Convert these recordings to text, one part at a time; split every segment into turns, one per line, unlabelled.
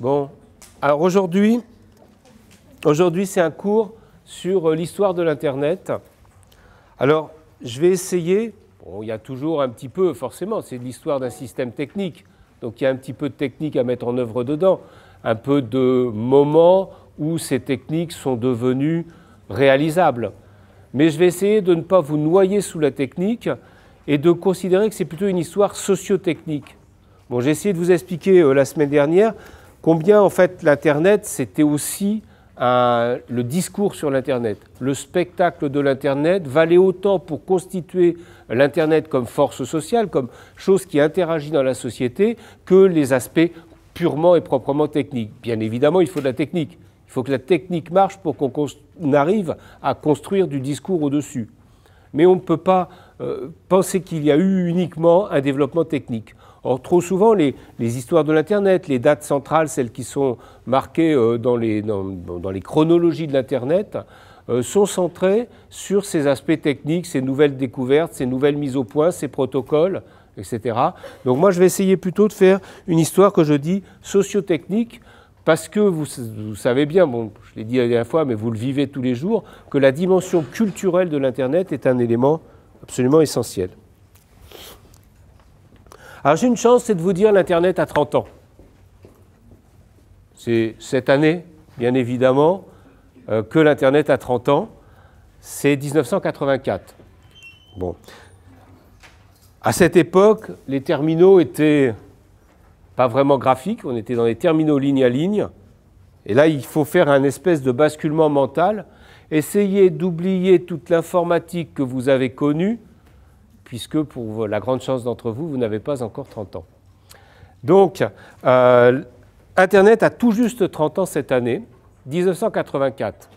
Bon, alors aujourd'hui, aujourd'hui c'est un cours sur euh, l'histoire de l'Internet. Alors, je vais essayer, bon, il y a toujours un petit peu, forcément, c'est l'histoire d'un système technique, donc il y a un petit peu de technique à mettre en œuvre dedans, un peu de moments où ces techniques sont devenues réalisables. Mais je vais essayer de ne pas vous noyer sous la technique et de considérer que c'est plutôt une histoire sociotechnique. Bon, j'ai essayé de vous expliquer euh, la semaine dernière Combien en fait l'Internet, c'était aussi euh, le discours sur l'Internet. Le spectacle de l'Internet valait autant pour constituer l'Internet comme force sociale, comme chose qui interagit dans la société, que les aspects purement et proprement techniques. Bien évidemment, il faut de la technique. Il faut que la technique marche pour qu'on arrive à construire du discours au-dessus. Mais on ne peut pas euh, penser qu'il y a eu uniquement un développement technique. Or, trop souvent, les, histoires de l'Internet, les dates centrales, celles qui sont marquées euh, dans, les, chronologies de l'Internet, euh, sont centrées sur ces aspects techniques, ces nouvelles découvertes, ces nouvelles mises au point, ces protocoles, etc. Donc moi, je vais essayer plutôt de faire une histoire que je dis sociotechnique, parce que vous, vous, savez bien, bon, je l'ai dit la dernière fois, mais vous le vivez tous les jours, que la dimension culturelle de l'Internet est un élément absolument essentiel. Alors j'ai une chance, c'est de vous dire l'Internet a 30 ans. C'est cette année, bien évidemment, euh, que l'Internet a 30 ans. C'est 1984. Bon. À cette époque, les terminaux étaient pas vraiment graphiques, on était dans les terminaux ligne à ligne. Et là, il faut faire un espèce de basculement mental. Essayez d'oublier toute l'informatique que vous avez connue puisque pour la grande chance d'entre vous, vous n'avez pas encore 30 ans. Donc, euh, Internet a tout juste 30 ans cette année, 1984.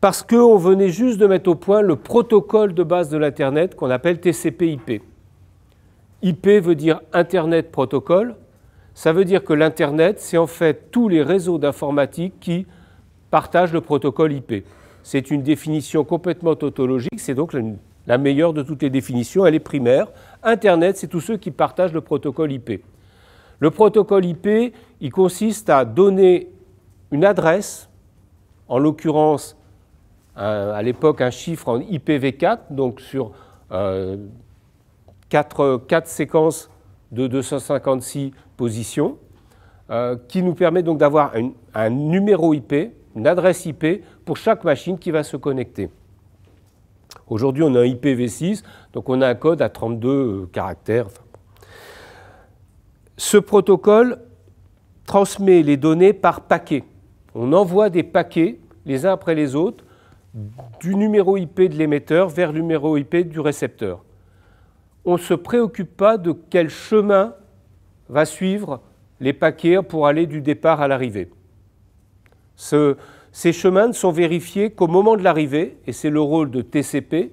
Parce qu'on venait juste de mettre au point le protocole de base de l'Internet qu'on appelle TCP/IP. IP veut dire Internet Protocol. Ça veut dire que l'Internet, c'est en fait tous les réseaux d'informatique qui partagent le protocole IP. C'est une définition complètement tautologique, c'est donc une la meilleure de toutes les définitions, elle est primaire. Internet, c'est tous ceux qui partagent le protocole IP. Le protocole IP, il consiste à donner une adresse, en l'occurrence, à l'époque, un chiffre en IPv4, donc sur euh, 4, séquences de 256 positions, euh, qui nous permet donc d'avoir un numéro IP, une adresse IP pour chaque machine qui va se connecter. Aujourd'hui, on a un IPv6, donc on a un code à 32 euh, caractères. Ce protocole transmet les données par paquet. On envoie des paquets, les uns après les autres, du numéro IP de l'émetteur vers le numéro IP du récepteur. On ne se préoccupe pas de quel chemin va suivre les paquets pour aller du départ à l'arrivée. Ce, ces chemins ne sont vérifiés qu'au moment de l'arrivée, et c'est le rôle de TCP,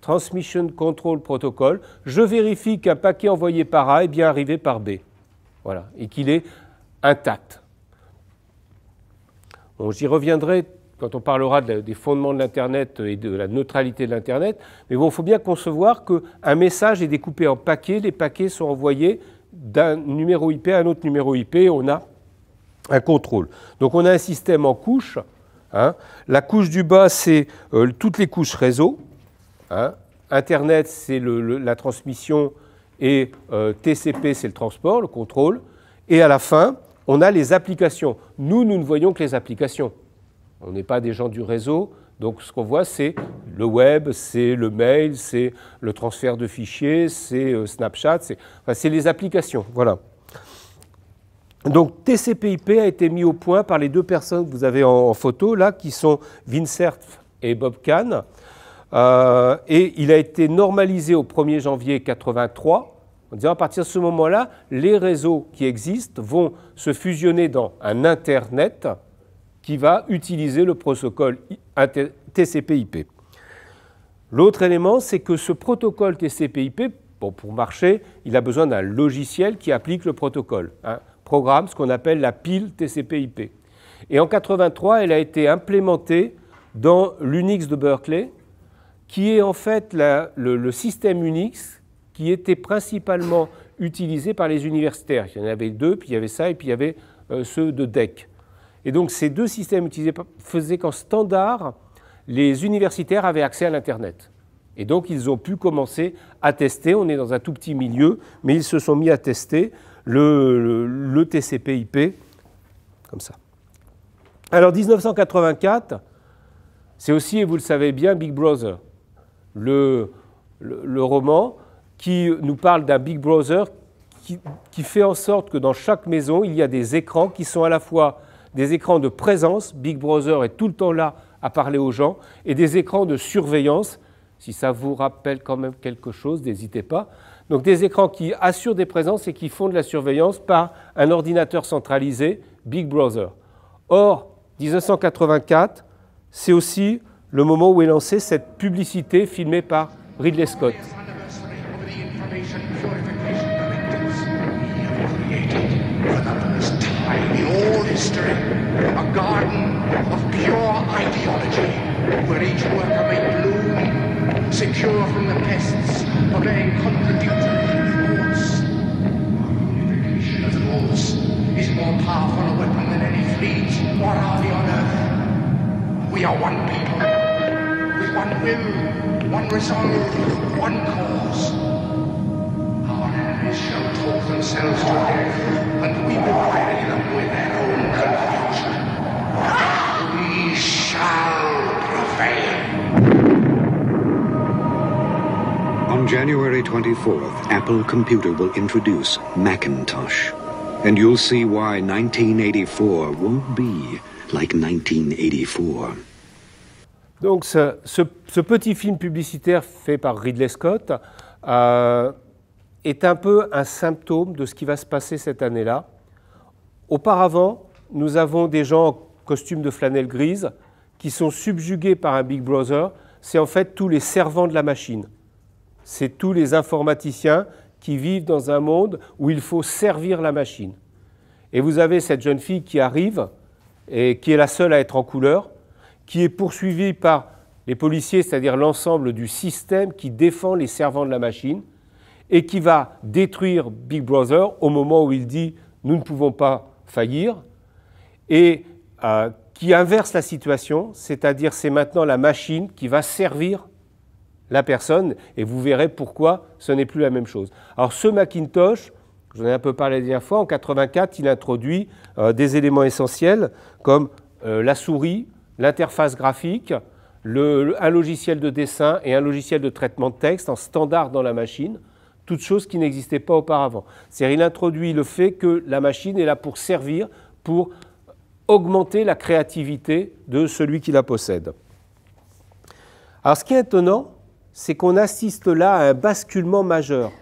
Transmission Control Protocol. Je vérifie qu'un paquet envoyé par A est bien arrivé par B. Voilà, et qu'il est intact. J'y reviendrai quand on parlera des fondements de l'Internet et de la neutralité de l'Internet. Mais bon, il faut bien concevoir qu'un message est découpé en paquets. Les paquets sont envoyés d'un numéro IP à un autre numéro IP. On a un contrôle. Donc on a un système en couches, Hein. La couche du bas, c'est euh, toutes les couches réseau. Hein. Internet, c'est la transmission et euh, TCP, c'est le transport, le contrôle. Et à la fin, on a les applications. Nous, nous ne voyons que les applications. On n'est pas des gens du réseau, donc ce qu'on voit, c'est le web, c'est le mail, c'est le transfert de fichiers, c'est euh, Snapchat, c'est les applications. Voilà. Donc TCPIP a été mis au point par les deux personnes que vous avez en, photo là, qui sont Vincerf et Bob Kahn. Euh, et il a été normalisé au 1er janvier 83. en disant à partir de ce moment-là, les réseaux qui existent vont se fusionner dans un Internet qui va utiliser le protocole TCP/IP. L'autre élément, c'est que ce protocole TCPIP, pour marcher, il a besoin d'un logiciel qui applique le protocole. Hein ce qu'on appelle la pile TCP/IP. Et en 83, elle a été implémentée dans l'UNIX de Berkeley, qui est en fait le, système UNIX qui était principalement utilisé par les universitaires. Il y en avait deux, puis il y avait ça, et puis il y avait euh, ceux de DEC. Et donc ces deux systèmes utilisés faisaient qu'en standard, les universitaires avaient accès à l'Internet. Et donc ils ont pu commencer à tester, on est dans un tout petit milieu, mais ils se sont mis à tester le, le, TCP/IP, comme ça. Alors 1984, c'est aussi, et vous le savez bien, Big Brother, le, roman qui nous parle d'un Big Brother qui, fait en sorte que dans chaque maison, il y a des écrans qui sont à la fois des écrans de présence, Big Brother est tout le temps là à parler aux gens, et des écrans de surveillance. Si ça vous rappelle quand même quelque chose, n'hésitez pas donc des écrans qui assurent des présences et qui font de la surveillance par un ordinateur centralisé, Big Brother. Or, 1984, c'est aussi le moment où est lancée cette publicité filmée par Ridley Scott. obeying contradictory reports. Unification of the is more powerful a weapon than any fleet or army on earth. We are one people, with one will, one resolve, one cause. Our enemies shall talk themselves to death, and we will bury them with their own confusion. We shall. January 24 Apple Computer Macintosh. 1984 1984. Donc, ce, petit film publicitaire fait par Ridley Scott euh, est un peu un symptôme de ce qui va se passer cette année-là. Auparavant, nous avons des gens en costume de flanelle grise qui sont subjugués par un Big Brother. C'est en fait tous les servants de la machine c'est tous les informaticiens qui vivent dans un monde où il faut servir la machine. Et vous avez cette jeune fille qui arrive et qui est la seule à être en couleur, qui est poursuivie par les policiers, c'est-à-dire l'ensemble du système qui défend les servants de la machine et qui va détruire Big Brother au moment où il dit nous ne pouvons pas faillir et euh, qui inverse la situation, c'est-à-dire c'est maintenant la machine qui va servir la personne, et vous verrez pourquoi ce n'est plus la même chose. Alors ce Macintosh, j'en ai un peu parlé la dernière fois, en 84, il introduit euh, des éléments essentiels comme euh, la souris, l'interface graphique, un logiciel de dessin et un logiciel de traitement de texte en standard dans la machine, toutes choses qui n'existaient pas auparavant. C'est-à-dire il introduit le fait que la machine est là pour servir, pour augmenter la créativité de celui qui la possède. Alors ce qui est étonnant, c'est qu'on assiste là à un basculement majeur.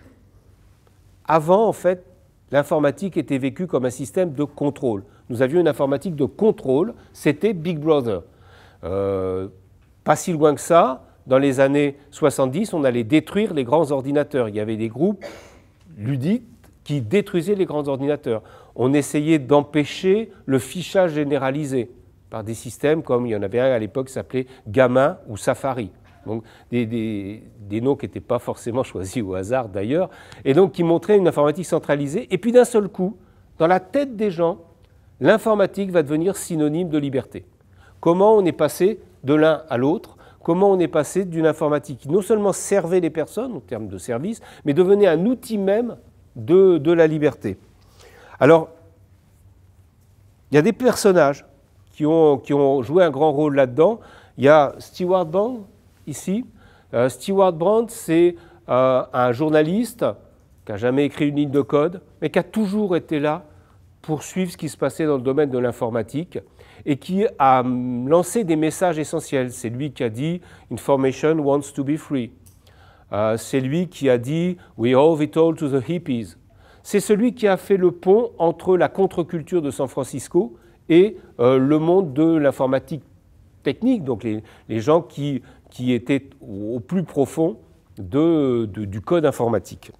Avant, en fait, l'informatique était vécue comme un système de contrôle. Nous avions une informatique de contrôle, c'était Big Brother. Euh, pas si loin que ça, dans les années 70, on allait détruire les grands ordinateurs. Il y avait des groupes ludiques qui détruisaient les grands ordinateurs. On essayait d'empêcher le fichage généralisé par des systèmes comme il y en avait un à l'époque qui s'appelait Gamin ou Safari. Donc, des, noms qui n'étaient pas forcément choisis au hasard d'ailleurs, et donc qui montraient une informatique centralisée. Et puis d'un seul coup, dans la tête des gens, l'informatique va devenir synonyme de liberté. Comment on est passé de l'un à l'autre Comment on est passé d'une informatique qui non seulement servait les personnes en termes de service, mais devenait un outil même de, la liberté Alors, il y a des personnages qui ont, joué un grand rôle là-dedans. Il y a Stewart Bang, ici. Euh, Stewart Brand, c'est euh, un journaliste qui n'a jamais écrit une ligne de code, mais qui a toujours été là pour suivre ce qui se passait dans le domaine de l'informatique et qui a hum, lancé des messages essentiels. C'est lui qui a dit Information wants to be free. Euh, c'est lui qui a dit We owe it all to the hippies. C'est celui qui a fait le pont entre la contre-culture de San Francisco et le monde de l'informatique technique, donc les, les gens qui qui était au plus profond du code informatique.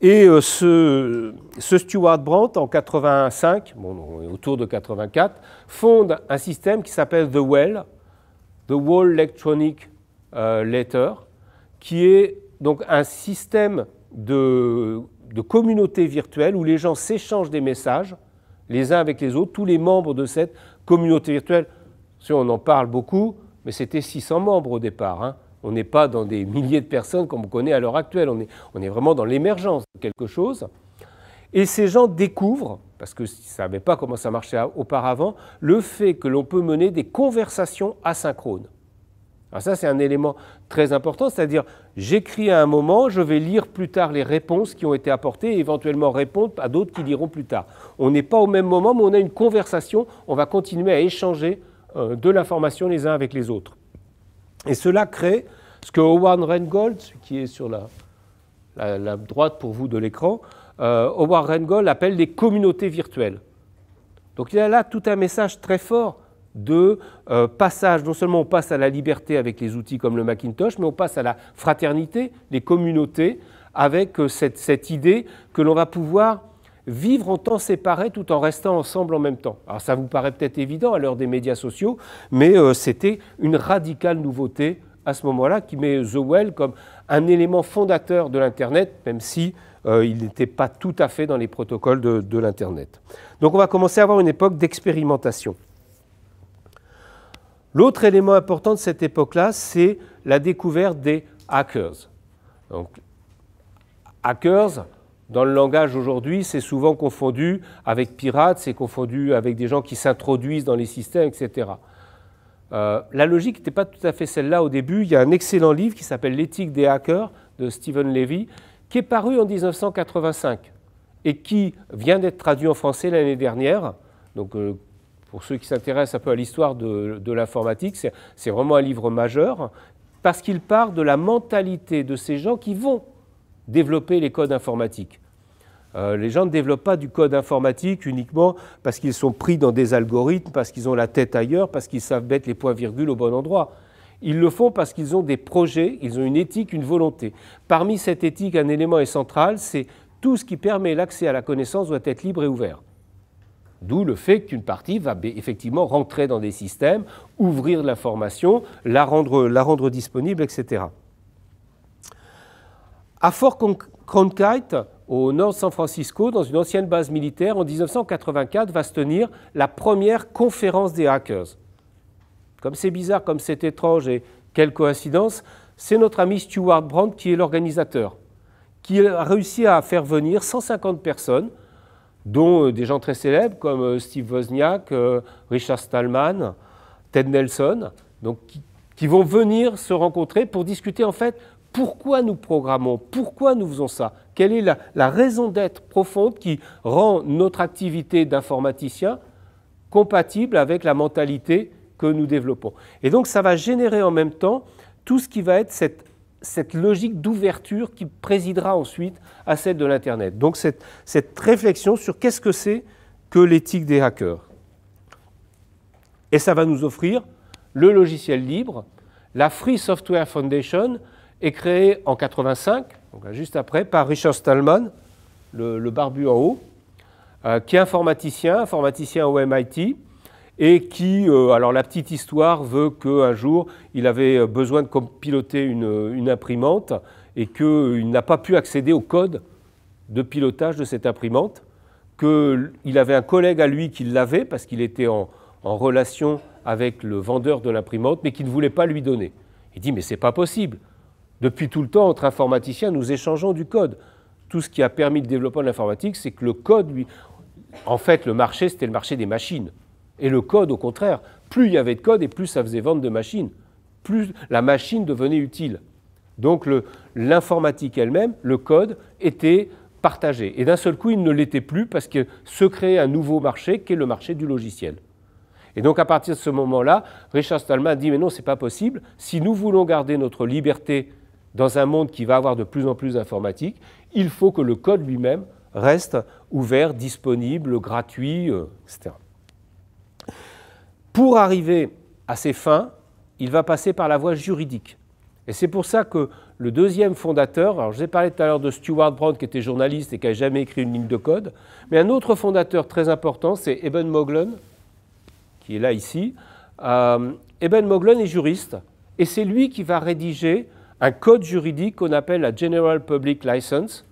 Et euh, ce, Stuart Brandt, en 85, bon, autour de 84, fonde un système qui s'appelle The Well, The Wall Electronic euh, Letter, qui est donc un système de, de communauté virtuelle où les gens s'échangent des messages les uns avec les autres, tous les membres de cette communauté virtuelle. Si on en parle beaucoup, mais c'était 600 membres au départ. Hein. On n'est pas dans des milliers de personnes comme on connaît à l'heure actuelle, on est, on est vraiment dans l'émergence de quelque chose. Et ces gens découvrent, parce qu'ils ne savaient pas comment ça marchait auparavant, le fait que l'on peut mener des conversations asynchrones. Alors ça, c'est un élément très important, c'est-à-dire j'écris à un moment, je vais lire plus tard les réponses qui ont été apportées et éventuellement répondre à d'autres qui liront plus tard. On n'est pas au même moment, mais on a une conversation, on va continuer à échanger euh, de l'information les uns avec les autres. Et cela crée ce que Howard Reingold, qui est sur la, droite pour vous de l'écran, euh, Howard Rengold appelle des communautés virtuelles. Donc il y a là tout un message très fort de euh, passage. Non seulement on passe à la liberté avec les outils comme le Macintosh, mais on passe à la fraternité, les communautés, avec cette, cette idée que l'on va pouvoir vivre en temps séparé tout en restant ensemble en même temps. Alors ça vous paraît peut-être évident à l'heure des médias sociaux, mais euh, c'était une radicale nouveauté à ce moment-là qui met The Well comme un élément fondateur de l'Internet, même si euh, il n'était pas tout à fait dans les protocoles de, de l'Internet. Donc on va commencer à avoir une époque d'expérimentation. L'autre élément important de cette époque-là, c'est la découverte des hackers. hackers, dans le langage aujourd'hui, c'est souvent confondu avec pirates, c'est confondu avec des gens qui s'introduisent dans les systèmes, etc. Euh, la logique n'était pas tout à fait celle-là au début. Il y a un excellent livre qui s'appelle L'éthique des hackers de Stephen Levy, qui est paru en 1985 et qui vient d'être traduit en français l'année dernière. Donc, euh, pour ceux qui s'intéressent un peu à l'histoire de, de l'informatique, c'est vraiment un livre majeur parce qu'il part de la mentalité de ces gens qui vont développer les codes informatiques. Euh, les gens ne développent pas du code informatique uniquement parce qu'ils sont pris dans des algorithmes, parce qu'ils ont la tête ailleurs, parce qu'ils savent mettre les points-virgules au bon endroit. Ils le font parce qu'ils ont des projets, ils ont une éthique, une volonté. Parmi cette éthique, un élément est central, c'est tout ce qui permet l'accès à la connaissance doit être libre et ouvert. D'où le fait qu'une partie va effectivement rentrer dans des systèmes, ouvrir l'information, la rendre, la rendre disponible, etc à Fort Cronkite, au nord de San Francisco, dans une ancienne base militaire, en 1984 va se tenir la première conférence des hackers. Comme c'est bizarre, comme c'est étrange et quelle coïncidence, c'est notre ami Stuart Brand qui est l'organisateur, qui a réussi à faire venir 150 personnes, dont euh, des gens très célèbres comme euh, Steve Wozniak, euh, Richard Stallman, Ted Nelson, donc qui vont venir se rencontrer pour discuter en fait pourquoi nous programmons, pourquoi nous faisons ça, quelle est la, raison d'être profonde qui rend notre activité d'informaticien compatible avec la mentalité que nous développons. Et donc ça va générer en même temps tout ce qui va être cette, logique d'ouverture qui présidera ensuite à celle de l'Internet. Donc cette réflexion sur qu'est-ce que c'est que l'éthique des hackers. Et ça va nous offrir le logiciel libre, la Free Software Foundation, est créé en 85, donc juste après, par Richard Stallman, le, barbu en haut, euh, qui est informaticien, informaticien au MIT, et qui, euh, alors la petite histoire veut qu'un jour, il avait besoin de piloter une, imprimante et qu'il euh, n'a pas pu accéder au code de pilotage de cette imprimante, qu'il avait un collègue à lui qui l'avait parce qu'il était en, en relation avec le vendeur de l'imprimante, mais qui ne voulait pas lui donner. Il dit, mais c'est pas possible. Depuis tout le temps, entre informaticiens, nous échangeons du code. Tout ce qui a permis le développement de l'informatique, c'est que le code, lui, en fait, le marché, c'était le marché des machines. Et le code, au contraire, plus il y avait de code et plus ça faisait vendre de machines, plus la machine devenait utile. Donc l'informatique elle-même, le code, était partagé. Et d'un seul coup, il ne l'était plus parce que se créait un nouveau marché qui est le marché du logiciel. Et donc à partir de ce moment-là, Richard Stallman dit mais non, ce n'est pas possible. Si nous voulons garder notre liberté dans un monde qui va avoir de plus en plus d'informatique, il faut que le code lui-même reste ouvert, disponible, gratuit, euh, etc. Pour arriver à ses fins, il va passer par la voie juridique. Et c'est pour ça que le deuxième fondateur, alors je vous ai parlé tout à l'heure de Stuart Brown qui était journaliste et qui n'a jamais écrit une ligne de code, mais un autre fondateur très important, c'est Eben Moglen, qui est là ici. Euh, Eben Moglen est juriste, et c'est lui qui va rédiger un code juridique qu'on appelle la General Public License,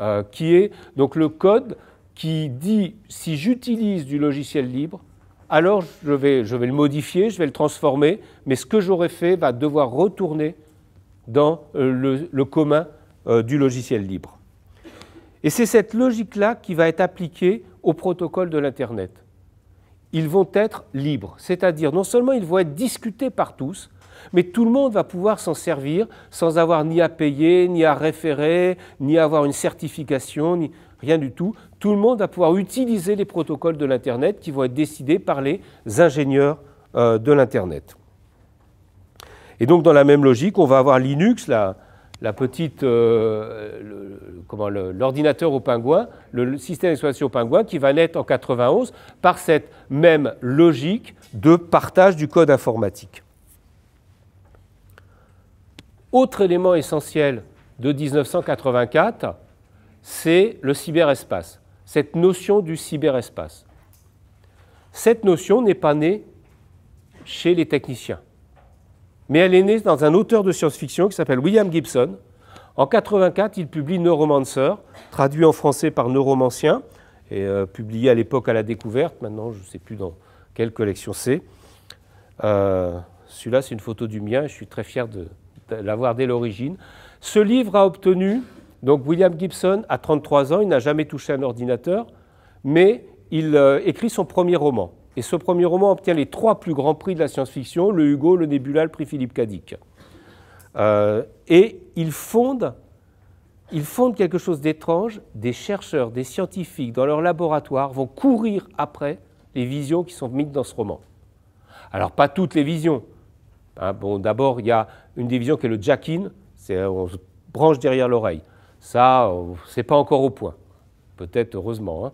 euh, qui est donc le code qui dit si j'utilise du logiciel libre, alors je vais, le modifier, je vais le transformer, mais ce que j'aurai fait va devoir retourner dans euh, le, commun euh, du logiciel libre. Et c'est cette logique-là qui va être appliquée au protocole de l'Internet. Ils vont être libres, c'est-à-dire non seulement ils vont être discutés par tous, mais tout le monde va pouvoir s'en servir sans avoir ni à payer, ni à référer, ni à avoir une certification, ni rien du tout. Tout le monde va pouvoir utiliser les protocoles de l'Internet qui vont être décidés par les ingénieurs euh, de l'Internet. Et donc dans la même logique, on va avoir Linux, la, petite, euh, l'ordinateur au pingouin, le, système d'exploitation au pingouin qui va naître en 91 par cette même logique de partage du code informatique. Autre élément essentiel de 1984, c'est le cyberespace, cette notion du cyberespace. Cette notion n'est pas née chez les techniciens, mais elle est née dans un auteur de science-fiction qui s'appelle William Gibson. En 1984, il publie Neuromancer, traduit en français par Neuromancien, et euh, publié à l'époque à la découverte, maintenant je ne sais plus dans quelle collection c'est. Euh, celui-là, c'est une photo du mien, je suis très fier de, l'avoir dès l'origine. Ce livre a obtenu, donc William Gibson, à 33 ans, il n'a jamais touché un ordinateur, mais il euh, écrit son premier roman. Et ce premier roman obtient les trois plus grands prix de la science-fiction, le Hugo, le Nebula, le prix Philippe Cadic. Euh, et il fonde, il fonde quelque chose d'étrange. Des chercheurs, des scientifiques, dans leur laboratoire, vont courir après les visions qui sont mises dans ce roman. Alors, pas toutes les visions. Hein. bon, D'abord, il y a une division qui est le jack-in, euh, on se branche derrière l'oreille. Ça, euh, c'est pas encore au point, peut-être heureusement. Hein.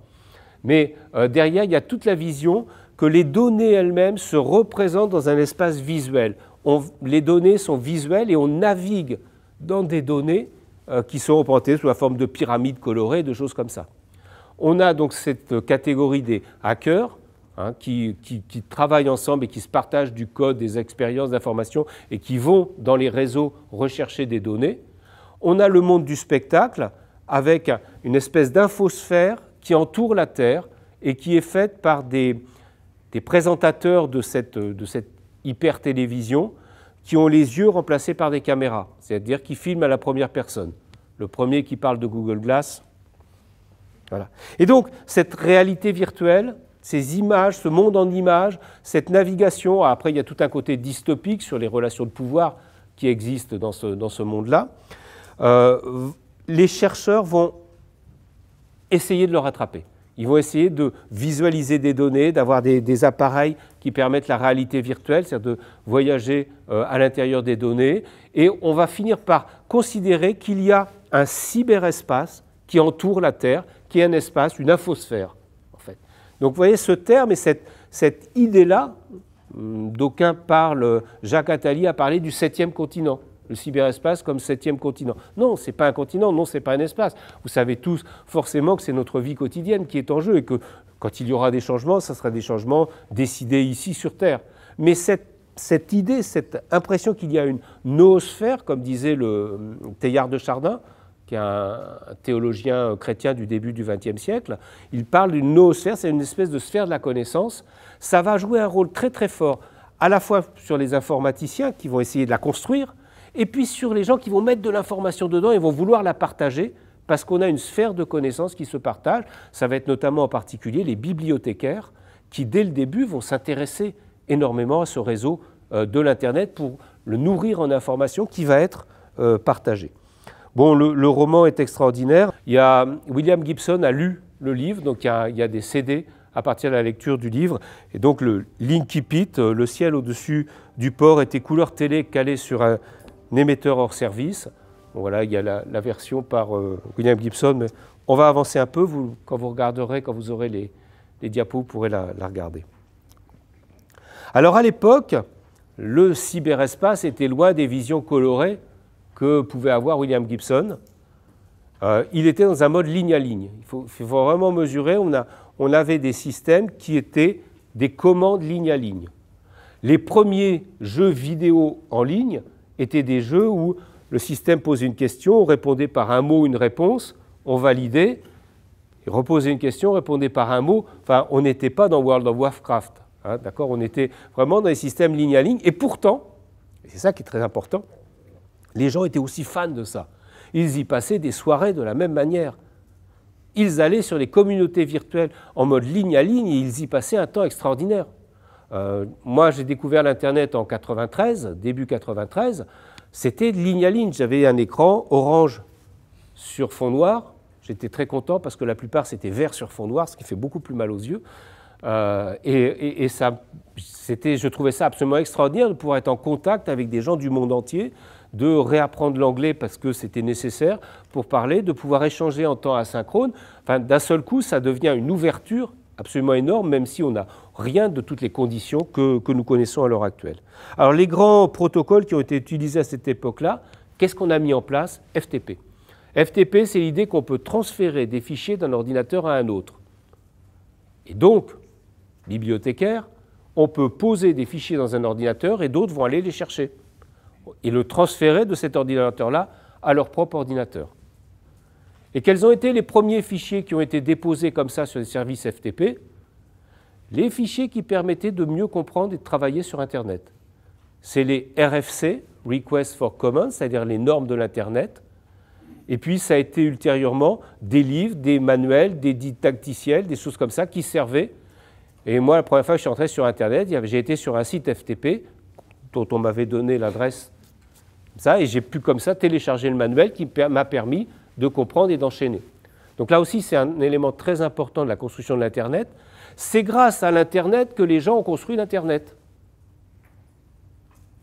Mais euh, derrière, il y a toute la vision que les données elles-mêmes se représentent dans un espace visuel. les données sont visuelles et on navigue dans des données qui sont représentées sous la forme de pyramides colorées, de choses comme ça. On a donc cette catégorie des hackers Hein, qui, travaillent ensemble et qui se partagent du code, des expériences, d'informations, et qui vont dans les réseaux rechercher des données. On a le monde du spectacle avec une espèce d'infosphère qui entoure la Terre et qui est faite par des, présentateurs de cette, de cette hyper-télévision qui ont les yeux remplacés par des caméras, c'est-à-dire qui filment à la première personne. Le premier qui parle de Google Glass. Voilà. Et donc, cette réalité virtuelle, ces images, ce monde en images, cette navigation. Après, il y a tout un côté dystopique sur les relations de pouvoir qui existent dans ce, monde-là. Euh, les chercheurs vont essayer de le rattraper. Ils vont essayer de visualiser des données, d'avoir des, appareils qui permettent la réalité virtuelle, c'est-à-dire de voyager euh, à l'intérieur des données. Et on va finir par considérer qu'il y a un cyberespace qui entoure la Terre, qui est un espace, une infosphère. Donc vous voyez, ce terme et cette, idée-là, hum, d'aucuns parlent, Jacques Attali a parlé du septième continent le cyberespace comme septième continent. Non, ce n'est pas un continent, non, ce n'est pas un espace. Vous savez tous forcément que c'est notre vie quotidienne qui est en jeu et que quand il y aura des changements, ce sera des changements décidés ici sur Terre. Mais cette, idée, cette impression qu'il y a une noosphère, comme disait le hum, Teilhard de Chardin, qui est un théologien chrétien du début du XXe siècle, il parle d'une noosphère, c'est une espèce de sphère de la connaissance. Ça va jouer un rôle très très fort, à la fois sur les informaticiens qui vont essayer de la construire, et puis sur les gens qui vont mettre de l'information dedans et vont vouloir la partager, parce qu'on a une sphère de connaissances qui se partage. Ça va être notamment en particulier les bibliothécaires, qui dès le début vont s'intéresser énormément à ce réseau euh, de l'Internet pour le nourrir en information qui va être euh, partagée. Bon, le, roman est extraordinaire. Il y William Gibson a lu le livre, donc il y, a, des CD à partir de la lecture du livre. Et donc le Pit, euh, le ciel au-dessus du port, était couleur télé calée sur un émetteur hors service. voilà, il y a la, version par euh, William Gibson. on va avancer un peu. quand vous regarderez, quand vous aurez les, diapos, vous pourrez la, la regarder. Alors à l'époque, le cyberespace était loin des visions colorées que pouvait avoir William Gibson. Euh, il était dans un mode ligne à ligne. Il faut, vraiment mesurer, on, a, on, avait des systèmes qui étaient des commandes ligne à ligne. Les premiers jeux vidéo en ligne étaient des jeux où le système posait une question, on répondait par un mot, une réponse, on validait, il reposait une question, on répondait par un mot. Enfin, on n'était pas dans World of Warcraft. Hein, d'accord On était vraiment dans les systèmes ligne à ligne. Et pourtant, c'est ça qui est très important, les gens étaient aussi fans de ça. Ils y passaient des soirées de la même manière. Ils allaient sur les communautés virtuelles en mode ligne à ligne et ils y passaient un temps extraordinaire. Euh, moi, j'ai découvert l'Internet en 93, début 93. C'était ligne à ligne. J'avais un écran orange sur fond noir. J'étais très content parce que la plupart, c'était vert sur fond noir, ce qui fait beaucoup plus mal aux yeux. Euh, et, je trouvais ça absolument extraordinaire de pouvoir être en contact avec des gens du monde entier de réapprendre l'anglais parce que c'était nécessaire pour parler, de pouvoir échanger en temps asynchrone. Enfin, d'un seul coup, ça devient une ouverture absolument énorme, même si on n'a rien de toutes les conditions que, que nous connaissons à l'heure actuelle. Alors les grands protocoles qui ont été utilisés à cette époque-là, qu'est-ce qu'on a mis en place FTP. FTP, c'est l'idée qu'on peut transférer des fichiers d'un ordinateur à un autre. Et donc, bibliothécaire, on peut poser des fichiers dans un ordinateur et d'autres vont aller les chercher et le transférer de cet ordinateur-là à leur propre ordinateur. Et quels ont été les premiers fichiers qui ont été déposés comme ça sur les services FTP Les fichiers qui permettaient de mieux comprendre et de travailler sur Internet. C'est les RFC, Request for Commons, c'est-à-dire les normes de l'Internet. Et puis ça a été ultérieurement des livres, des manuels, des didacticiels, des choses comme ça qui servaient. Et moi, la première fois que je suis entré sur Internet, j'ai été sur un site FTP dont on m'avait donné l'adresse et j'ai pu comme ça télécharger le manuel qui m'a permis de comprendre et d'enchaîner. Donc là aussi, c'est un élément très important de la construction de l'Internet. C'est grâce à l'Internet que les gens ont construit l'Internet.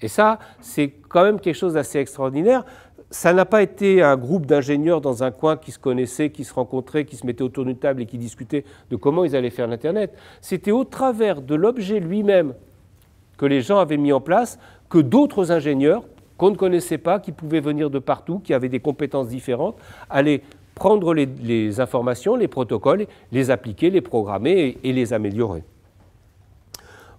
Et ça, c'est quand même quelque chose d'assez extraordinaire. Ça n'a pas été un groupe d'ingénieurs dans un coin qui se connaissaient, qui se rencontraient, qui se mettaient autour d'une table et qui discutaient de comment ils allaient faire l'Internet. C'était au travers de l'objet lui-même que les gens avaient mis en place que d'autres ingénieurs qu'on ne connaissait pas, qui pouvaient venir de partout, qui avaient des compétences différentes, aller prendre les, informations, les protocoles, les appliquer, les programmer et, les améliorer.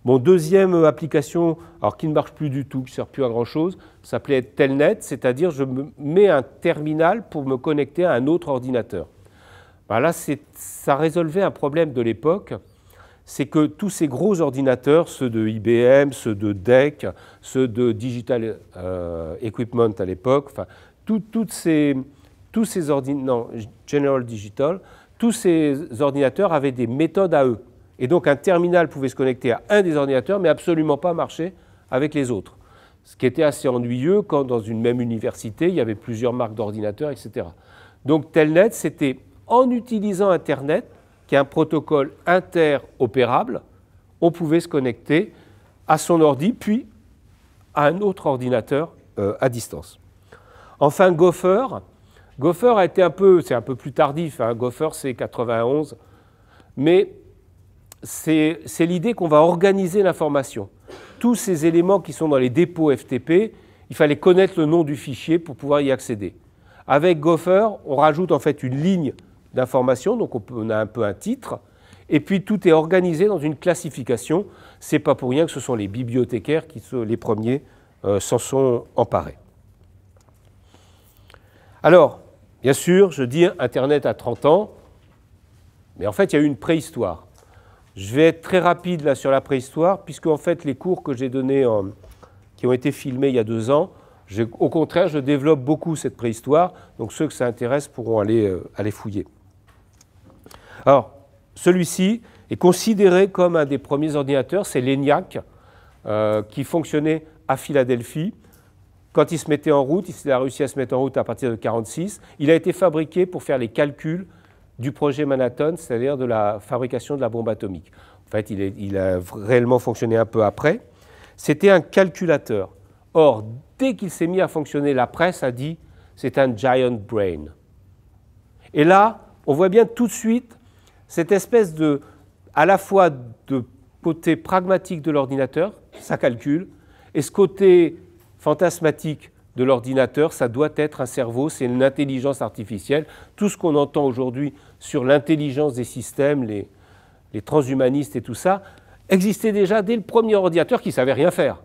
Mon deuxième application, alors qui ne marche plus du tout, qui ne sert plus à grand-chose, s'appelait Telnet, c'est-à-dire je mets un terminal pour me connecter à un autre ordinateur. Ben là, ça résolvait un problème de l'époque c'est que tous ces gros ordinateurs, ceux de IBM, ceux de DEC, ceux de Digital euh, Equipment à l'époque, toutes tous ces General Digital, tous ces ordinateurs avaient des méthodes à eux. Et donc un terminal pouvait se connecter à un des ordinateurs, mais absolument pas marcher avec les autres. Ce qui était assez ennuyeux quand dans une même université, il y avait plusieurs marques d'ordinateurs, etc. Donc Telnet, c'était en utilisant Internet qui est un protocole interopérable, on pouvait se connecter à son ordi, puis à un autre ordinateur euh, à distance. Enfin, Gopher. Gopher a été un peu, c'est un peu plus tardif, hein. Gopher c'est 91, mais c'est l'idée qu'on va organiser l'information. Tous ces éléments qui sont dans les dépôts FTP, il fallait connaître le nom du fichier pour pouvoir y accéder. Avec Gopher, on rajoute en fait une ligne d'informations, donc on a un peu un titre. Et puis tout est organisé dans une classification. C'est pas pour rien que ce sont les bibliothécaires qui sont les premiers euh, s'en sont emparés. Alors, bien sûr, je dis Internet à 30 ans, mais en fait, il y a eu une préhistoire. Je vais être très rapide là sur la préhistoire, puisque en fait, les cours que j'ai donnés, qui ont été filmés il y a deux ans, au contraire, je développe beaucoup cette préhistoire, donc ceux que ça intéresse pourront aller euh, fouiller. Alors, celui-ci est considéré comme un des premiers ordinateurs, c'est l'ENIAC, euh, qui fonctionnait à Philadelphie. Quand il se mettait en route, il a réussi à se mettre en route à partir de 1946, il a été fabriqué pour faire les calculs du projet Manhattan, c'est-à-dire de la fabrication de la bombe atomique. En fait, il a réellement fonctionné un peu après. C'était un calculateur. Or, dès qu'il s'est mis à fonctionner, la presse a dit c'est un giant brain. Et là, on voit bien tout de suite cette espèce de, à la fois de côté pragmatique de l'ordinateur, ça calcule, et ce côté fantasmatique de l'ordinateur, ça doit être un cerveau, c'est une intelligence artificielle. Tout ce qu'on entend aujourd'hui sur l'intelligence des systèmes, les, les, transhumanistes et tout ça, existait déjà dès le premier ordinateur qui savait rien faire.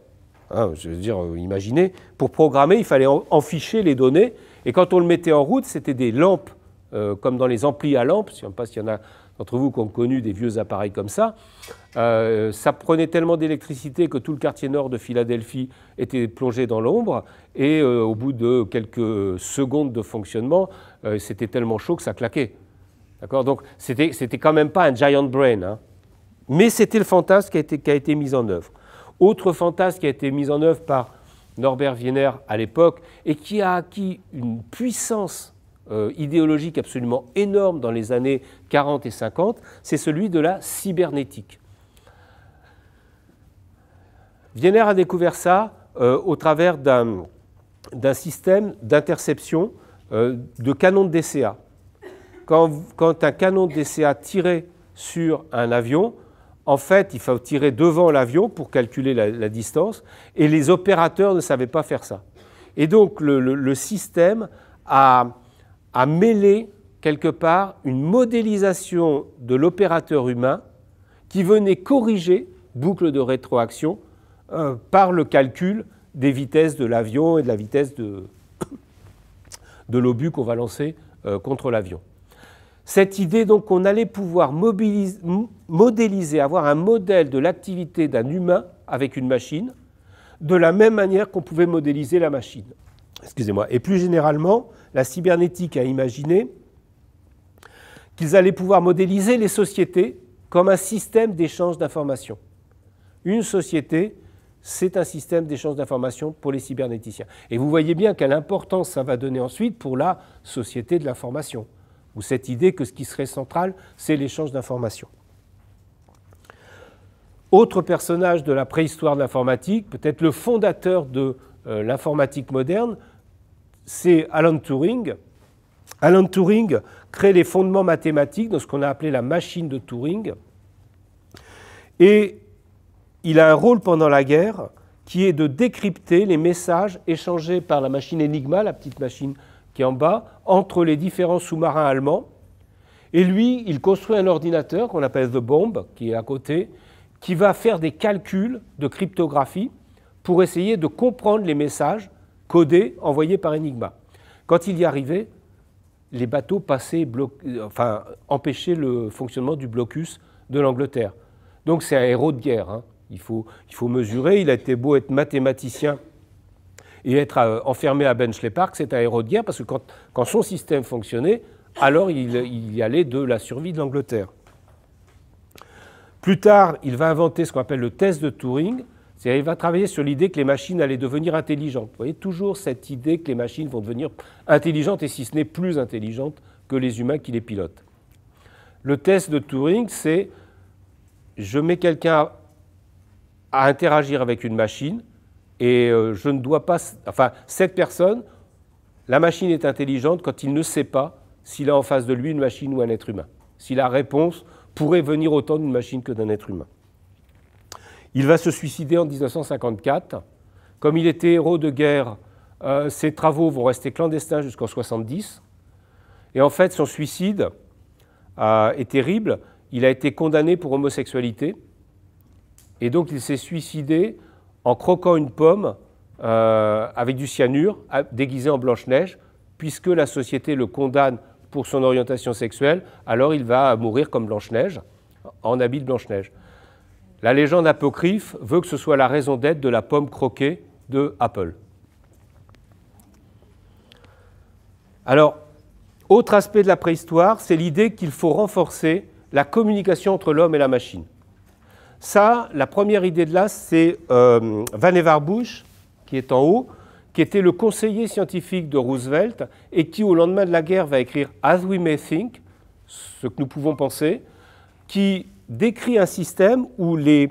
Hein, je veux dire, euh, imaginez, pour programmer, il fallait enficher les données, et quand on le mettait en route, c'était des lampes, euh, comme dans les amplis à lampes, je ne sais pas s'il y en a d'entre vous qui ont connu des vieux appareils comme ça, euh, ça prenait tellement d'électricité que tout le quartier nord de Philadelphie était plongé dans l'ombre. Et euh, au bout de quelques secondes de fonctionnement, euh, c'était tellement chaud que ça claquait. D'accord Donc c'était, c'était quand même pas un giant brain. Hein. Mais c'était le fantasme qui a, été, qui a été mis en œuvre. Autre fantasme qui a été mis en œuvre par Norbert Wiener à l'époque et qui a acquis une puissance euh, idéologique absolument énorme dans les années 40 et 50, c'est celui de la cybernétique. Wiener a découvert ça euh, au travers d'un système d'interception euh, de canons de DCA. Quand, quand, un canon de DCA tirait sur un avion, en fait, il faut tirer devant l'avion pour calculer la, distance, et les opérateurs ne savaient pas faire ça. Et donc, le système a à mêler quelque part une modélisation de l'opérateur humain qui venait corriger boucle de rétroaction euh, par le calcul des vitesses de l'avion et de la vitesse de, de l'obus qu'on va lancer euh, contre l'avion. Cette idée donc qu'on allait pouvoir modéliser, avoir un modèle de l'activité d'un humain avec une machine, de la même manière qu'on pouvait modéliser la machine. Excusez-moi. Et plus généralement, la cybernétique a imaginé qu'ils allaient pouvoir modéliser les sociétés comme un système d'échange d'informations. Une société, c'est un système d'échange d'informations pour les cybernéticiens. Et vous voyez bien quelle importance ça va donner ensuite pour la société de l'information, ou cette idée que ce qui serait central, c'est l'échange d'informations. Autre personnage de la préhistoire de l'informatique, peut-être le fondateur de euh, l'informatique moderne, c'est Alan Turing. Alan Turing crée les fondements mathématiques dans ce qu'on a appelé la machine de Turing. Et il a un rôle pendant la guerre qui est de décrypter les messages échangés par la machine Enigma, la petite machine qui est en bas, entre les différents sous-marins allemands. Et lui, il construit un ordinateur qu'on appelle The Bomb, qui est à côté, qui va faire des calculs de cryptographie pour essayer de comprendre les messages codé envoyé par Enigma. Quand il y arrivait, les bateaux passaient, euh, enfin, empêchaient le fonctionnement du blocus de l'Angleterre. Donc c'est un héros de guerre. Hein. Il, faut, il faut mesurer. Il a été beau être mathématicien et être euh, enfermé à Benchley Park, c'est un héros de guerre parce que quand, son système fonctionnait, alors il, il, y allait de la survie de l'Angleterre. Plus tard, il va inventer ce qu'on appelle le test de Turing, c'est-à-dire, il va travailler sur l'idée que les machines allaient devenir intelligentes. Vous voyez, toujours cette idée que les machines vont devenir intelligentes, et si ce n'est plus intelligentes que les humains qui les pilotent. Le test de Turing, c'est je mets quelqu'un à interagir avec une machine, et euh, je ne dois pas. Enfin, cette personne, la machine est intelligente quand il ne sait pas s'il a en face de lui une machine ou un être humain. Si la réponse pourrait venir autant d'une machine que d'un être humain. Il va se suicider en 1954. Comme il était héros de guerre, euh, ses travaux vont rester clandestins jusqu'en 70. Et en fait, son suicide euh, est terrible. Il a été condamné pour homosexualité. Et donc, il s'est suicidé en croquant une pomme euh, avec du cyanure, déguisé en Blanche-Neige, puisque la société le condamne pour son orientation sexuelle, alors il va mourir comme Blanche-Neige, en habit de Blanche-Neige. La légende apocryphe veut que ce soit la raison d'être de la pomme croquée de Apple. Alors, autre aspect de la préhistoire, c'est l'idée qu'il faut renforcer la communication entre l'homme et la machine. Ça, la première idée de là, c'est euh, Vannevar Bush, qui est en haut, qui était le conseiller scientifique de Roosevelt et qui, au lendemain de la guerre, va écrire As We May Think, ce que nous pouvons penser, qui décrit un système où les,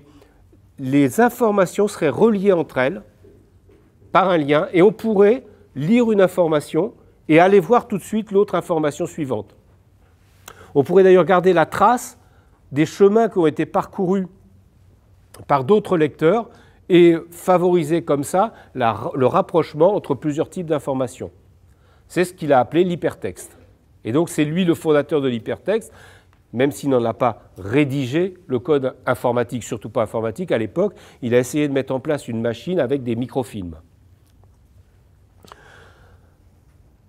informations seraient reliées entre elles par un lien et on pourrait lire une information et aller voir tout de suite l'autre information suivante. On pourrait d'ailleurs garder la trace des chemins qui ont été parcourus par d'autres lecteurs et favoriser comme ça le rapprochement entre plusieurs types d'informations. C'est ce qu'il a appelé l'hypertexte. Et donc c'est lui le fondateur de l'hypertexte même s'il n'en a pas rédigé le code informatique, surtout pas informatique à l'époque, il a essayé de mettre en place une machine avec des microfilms.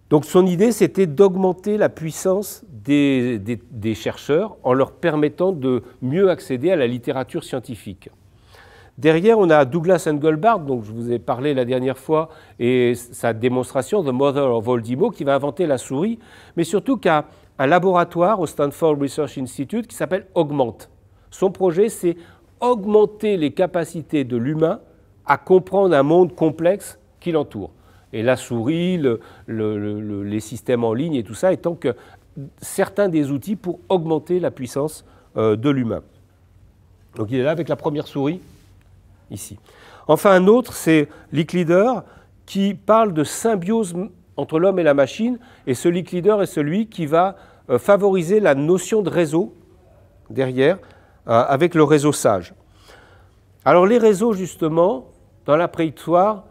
Donc son idée, c'était d'augmenter la puissance des, chercheurs en leur permettant de mieux accéder à la littérature scientifique. Derrière, on a Douglas Engelbart, dont je vous ai parlé la dernière fois, et sa démonstration, The Mother of All Emo, qui va inventer la souris, mais surtout qui un laboratoire au Stanford Research Institute qui s'appelle Augmente. Son projet, c'est augmenter les capacités de l'humain à comprendre un monde complexe qui l'entoure. Et la souris, les systèmes en ligne et tout ça étant que certains des outils pour augmenter la puissance euh, de l'humain. Donc il est là avec la première souris, ici. Enfin, un autre, c'est Leak Leader, qui parle de symbiose entre l'homme et la machine, et ce Leak Leader est celui qui va euh, favoriser la notion de réseau derrière euh, avec le réseau sage. Alors les réseaux, justement, dans la préhistoire,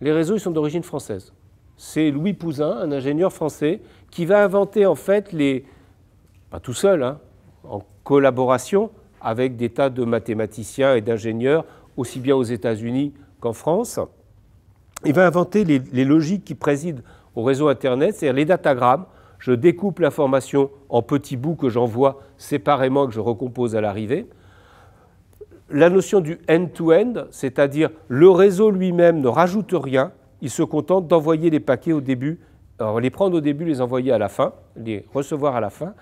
les réseaux ils sont d'origine française. C'est Louis Pouzin, un ingénieur français, qui va inventer en fait les, pas tout seul, hein, en collaboration avec des tas de mathématiciens et d'ingénieurs, aussi bien aux États-Unis qu'en France. Il va inventer les, les logiques qui président au réseau Internet, c'est-à-dire les datagrammes, je découpe l'information en petits bouts que j'envoie séparément, que je recompose à l'arrivée. La notion du end-to-end, c'est-à-dire le réseau lui-même ne rajoute rien, il se contente d'envoyer les paquets au début, alors les prendre au début, les envoyer à la fin, les recevoir à la fin.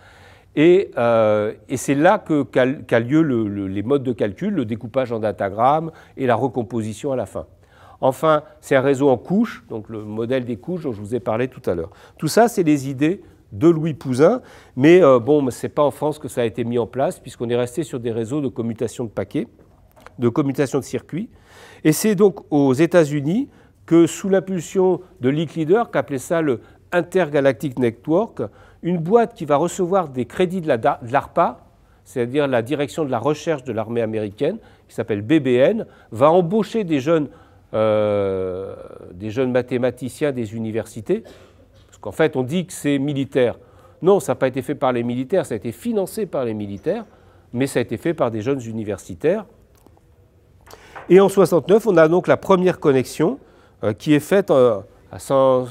Et, euh, c'est là que, qu'a, lieu les modes de calcul, le découpage en datagramme et la recomposition à la fin. Enfin, c'est un réseau en couches, donc le modèle des couches dont je vous ai parlé tout à l'heure. Tout ça, c'est les idées de Louis Pouzin. Mais euh, bon, ce n'est pas en France que ça a été mis en place, puisqu'on est resté sur des réseaux de commutation de paquets, de commutation de circuits. Et c'est donc aux États-Unis que, sous l'impulsion de Leak Leader, qu'appelait ça le Intergalactic Network, une boîte qui va recevoir des crédits de l'ARPA, c'est-à-dire la direction de la recherche de l'armée américaine, qui s'appelle BBN, va embaucher des jeunes, euh, des jeunes mathématiciens des universités en fait on dit que c'est militaire. Non, ça n'a pas été fait par les militaires, ça a été financé par les militaires, mais ça a été fait par des jeunes universitaires. Et en 69, on a donc la première connexion euh, qui est faite euh, à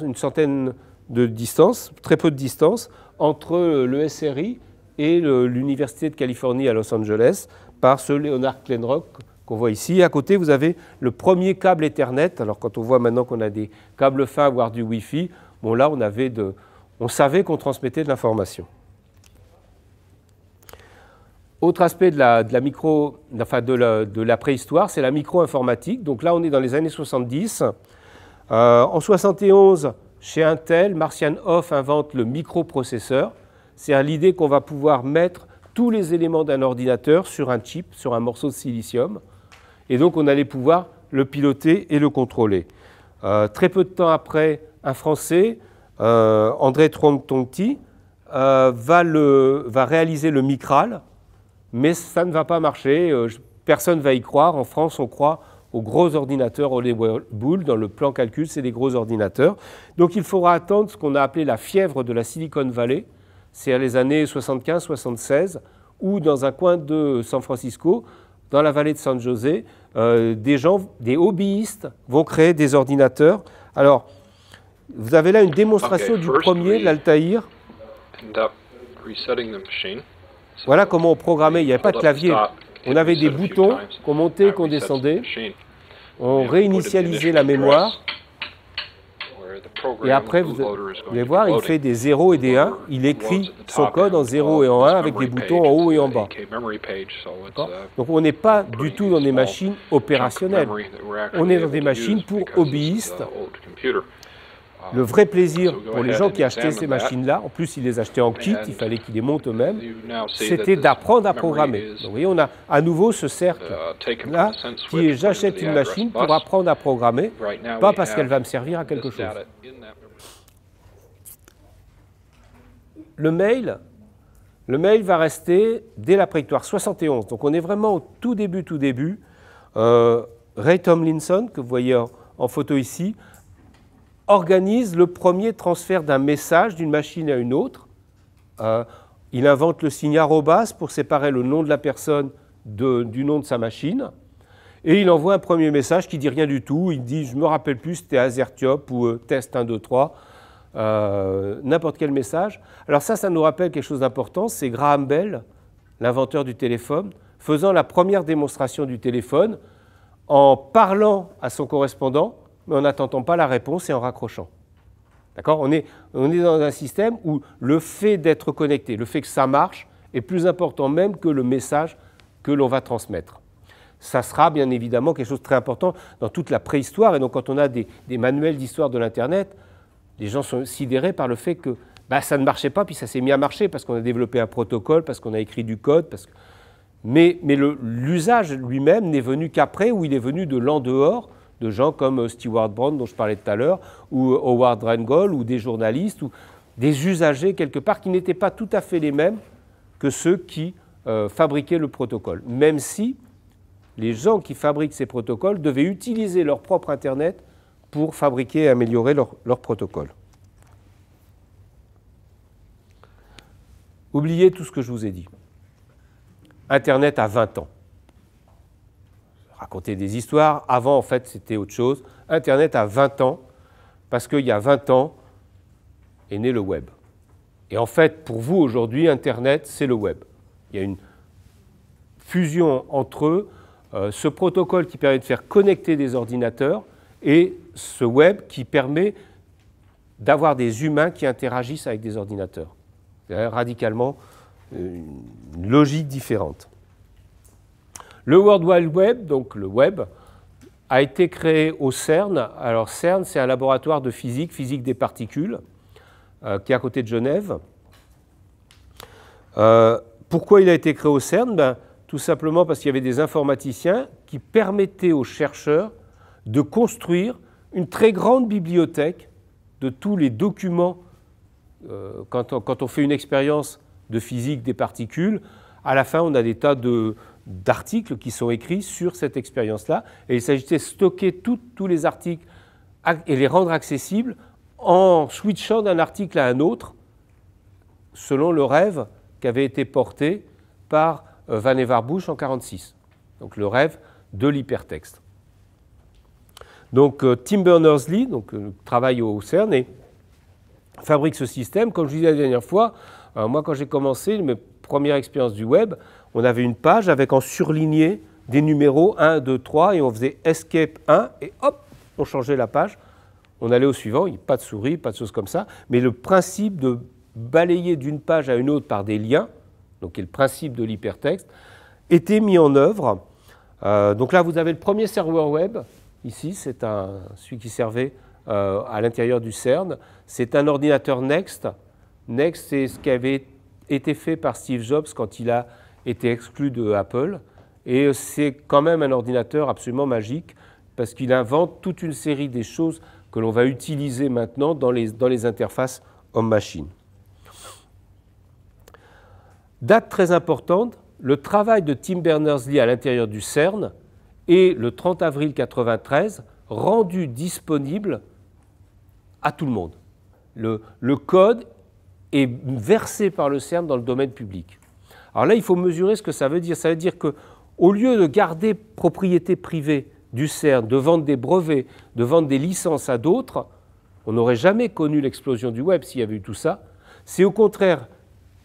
une centaine de distances, très peu de distances, entre le SRI et l'Université de Californie à Los Angeles par ce Leonard Kleinrock qu'on voit ici. À côté, vous avez le premier câble Ethernet. Alors quand on voit maintenant qu'on a des câbles fins, voire du Wi-Fi, Bon, là, on, savait qu'on transmettait de l'information. Autre aspect de la, préhistoire, c'est la micro-informatique. Donc là, on est dans les années 70. Euh, en 71, chez Intel, Martian Hoff invente le microprocesseur. C'est à l'idée qu'on va pouvoir mettre tous les éléments d'un ordinateur sur un chip, sur un morceau de silicium. Et donc, on allait pouvoir le piloter et le contrôler. Euh, très peu de temps après, un Français, euh, André Trontonti, euh, va, le, va réaliser le Micral, mais ça ne va pas marcher, euh, personne ne va y croire. En France, on croit aux gros ordinateurs aux boules dans le plan calcul, c'est des gros ordinateurs. Donc il faudra attendre ce qu'on a appelé la fièvre de la Silicon Valley, c'est les années 75-76, où dans un coin de San Francisco, dans la vallée de San José, des gens, des hobbyistes vont créer des ordinateurs. Alors, vous avez là une démonstration du premier, l'Altaïr. Voilà comment on programmait. Il n'y avait pas de clavier. On avait des boutons qu'on montait, qu'on descendait. On réinitialisait la mémoire. Et après, vous allez voir, il fait des 0 et des 1. Il écrit son code en 0 et en 1 avec des boutons en haut et en bas. Uh, Donc on n'est pas du tout dans des machines opérationnelles. On est dans des machines pour hobbyistes. Ah, le vrai plaisir pour les gens qui achetaient ces machines-là, en plus ils les achetaient en kit, il fallait qu'ils les montent eux-mêmes, c'était d'apprendre à programmer. Donc, vous voyez, on a à nouveau ce cercle-là uh, qui est j'achète une machine pour apprendre à programmer, pas parce qu'elle va me servir à quelque chose. Le mail, le mail va rester dès la préhistoire 71. Donc on est vraiment au tout début, tout début. Euh, Ray Tomlinson, que vous voyez en photo ici, organise le premier transfert d'un message d'une machine à une autre. Euh, il invente le signe arrobas pour séparer le nom de la personne du nom de sa machine. Et il envoie un premier message qui dit rien du tout. Il dit Je me rappelle plus, c'était Azertiop ou euh, test 1, 2, 3. n'importe quel message. Alors, ça, ça nous rappelle quelque chose d'important c'est Graham Bell, l'inventeur du téléphone, faisant la première démonstration du téléphone en parlant à son correspondant mais en n'attendant pas la réponse et en raccrochant. D'accord on est, on est dans un système où le fait d'être connecté, le fait que ça marche, est plus important même que le message que l'on va transmettre. Ça sera bien évidemment quelque chose de très important dans toute la préhistoire. Et donc quand on a des, des manuels d'histoire de l'Internet, les gens sont sidérés par le fait que bah, ça ne marchait pas, puis ça s'est mis à marcher parce qu'on a développé un protocole, parce qu'on a écrit du code. Parce que... Mais, mais l'usage lui-même n'est venu qu'après, ou il est venu de l'en dehors, de gens comme euh, Stewart Brand, dont je parlais tout à l'heure, ou euh, Howard Rengel, ou des journalistes, ou des usagers quelque part qui n'étaient pas tout à fait les mêmes que ceux qui euh, fabriquaient le protocole, même si les gens qui fabriquent ces protocoles devaient utiliser leur propre Internet pour fabriquer et améliorer leur, leur protocole. Oubliez tout ce que je vous ai dit. Internet a 20 ans raconter des histoires. Avant, en fait, c'était autre chose. Internet a 20 ans, parce qu'il y a 20 ans est né le web. Et en fait, pour vous, aujourd'hui, Internet, c'est le web. Il y a une fusion entre euh, ce protocole qui permet de faire connecter des ordinateurs et ce web qui permet d'avoir des humains qui interagissent avec des ordinateurs. C'est radicalement euh, une logique différente. Le World Wide Web, donc le web, a été créé au CERN. Alors CERN, c'est un laboratoire de physique, physique des particules, euh, qui est à côté de Genève. Euh, pourquoi il a été créé au CERN ben, Tout simplement parce qu'il y avait des informaticiens qui permettaient aux chercheurs de construire une très grande bibliothèque de tous les documents. Euh, quand, on, quand, on, fait une expérience de physique des particules, à la fin, on a des tas de, d'articles qui sont écrits sur cette expérience-là. Et il s'agissait de stocker tous les articles et les rendre accessibles en switchant d'un article à un autre selon le rêve qui avait été porté par euh, Vannevar Bush en 1946. Donc le rêve de l'hypertexte. Donc euh, Tim Berners-Lee donc, euh, travaille au CERN et fabrique ce système. Comme je vous disais la dernière fois, moi quand j'ai commencé mes premières expériences du web, on avait une page avec en surligné des numéros 1, 2, 3, et on faisait Escape 1, et hop, on changeait la page. On allait au suivant, il pas de souris, pas de choses comme ça. Mais le principe de balayer d'une page à une autre par des liens, donc qui est le principe de l'hypertexte, était mis en œuvre. Euh, donc là, vous avez le premier serveur web, ici, c'est celui qui servait euh, à l'intérieur du CERN. C'est un ordinateur Next. Next, c'est ce qui avait été fait par Steve Jobs quand il a était exclu de Apple. Et c'est quand même un ordinateur absolument magique parce qu'il invente toute une série des choses que l'on va utiliser maintenant dans les, dans les interfaces homme-machine. Date très importante, le travail de Tim Berners-Lee à l'intérieur du CERN est le 30 avril 1993 rendu disponible à tout le monde. Le, le code est versé par le CERN dans le domaine public. Alors là, il faut mesurer ce que ça veut dire. Ça veut dire que au lieu de garder propriété privée du CERN, de vendre des brevets, de vendre des licences à d'autres, on n'aurait jamais connu l'explosion du web s'il y avait eu tout ça. C'est au contraire,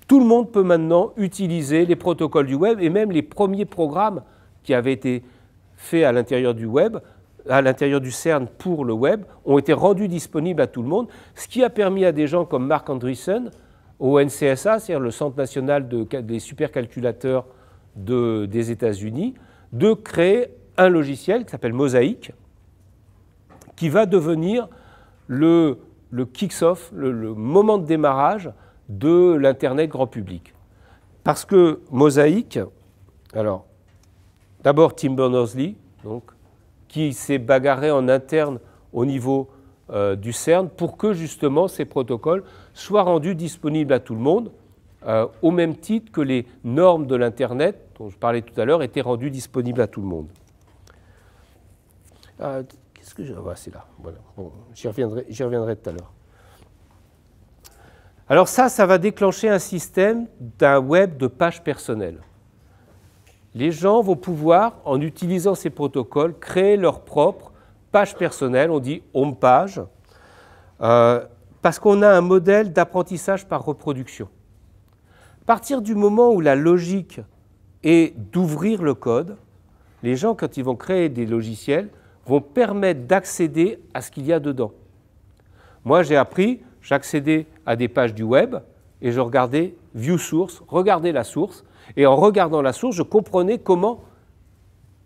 tout le monde peut maintenant utiliser les protocoles du web et même les premiers programmes qui avaient été faits à l'intérieur du web, à l'intérieur du CERN pour le web, ont été rendus disponibles à tout le monde, ce qui a permis à des gens comme Marc Andreessen, au NCSA, c'est-à-dire le Centre national des supercalculateurs des États-Unis, de créer un logiciel qui s'appelle Mosaïque qui va devenir le, kick-off, le, moment de démarrage de l'Internet grand public. Parce que Mosaïque, alors, d'abord Tim Berners-Lee, donc, qui s'est bagarré en interne au niveau euh, du CERN pour que justement ces protocoles soit rendu disponible à tout le monde, euh, au même titre que les normes de l'Internet, dont je parlais tout à l'heure, étaient rendues disponibles à tout le monde. Euh, qu'est-ce que ah, c'est là, J'y reviendrai, tout à l'heure. Alors ça, ça va déclencher un système d'un web de pages personnelles. Les gens vont pouvoir, en utilisant ces protocoles, créer leur propre page personnelle, on dit home page. Euh, parce qu'on a un modèle d'apprentissage par reproduction. À partir du moment où la logique est d'ouvrir le code, les gens, quand ils vont créer des logiciels, vont permettre d'accéder à ce qu'il y a dedans. Moi, j'ai appris, j'accédais à des pages du web et je regardais View Source, regarder la source, et en regardant la source, je comprenais comment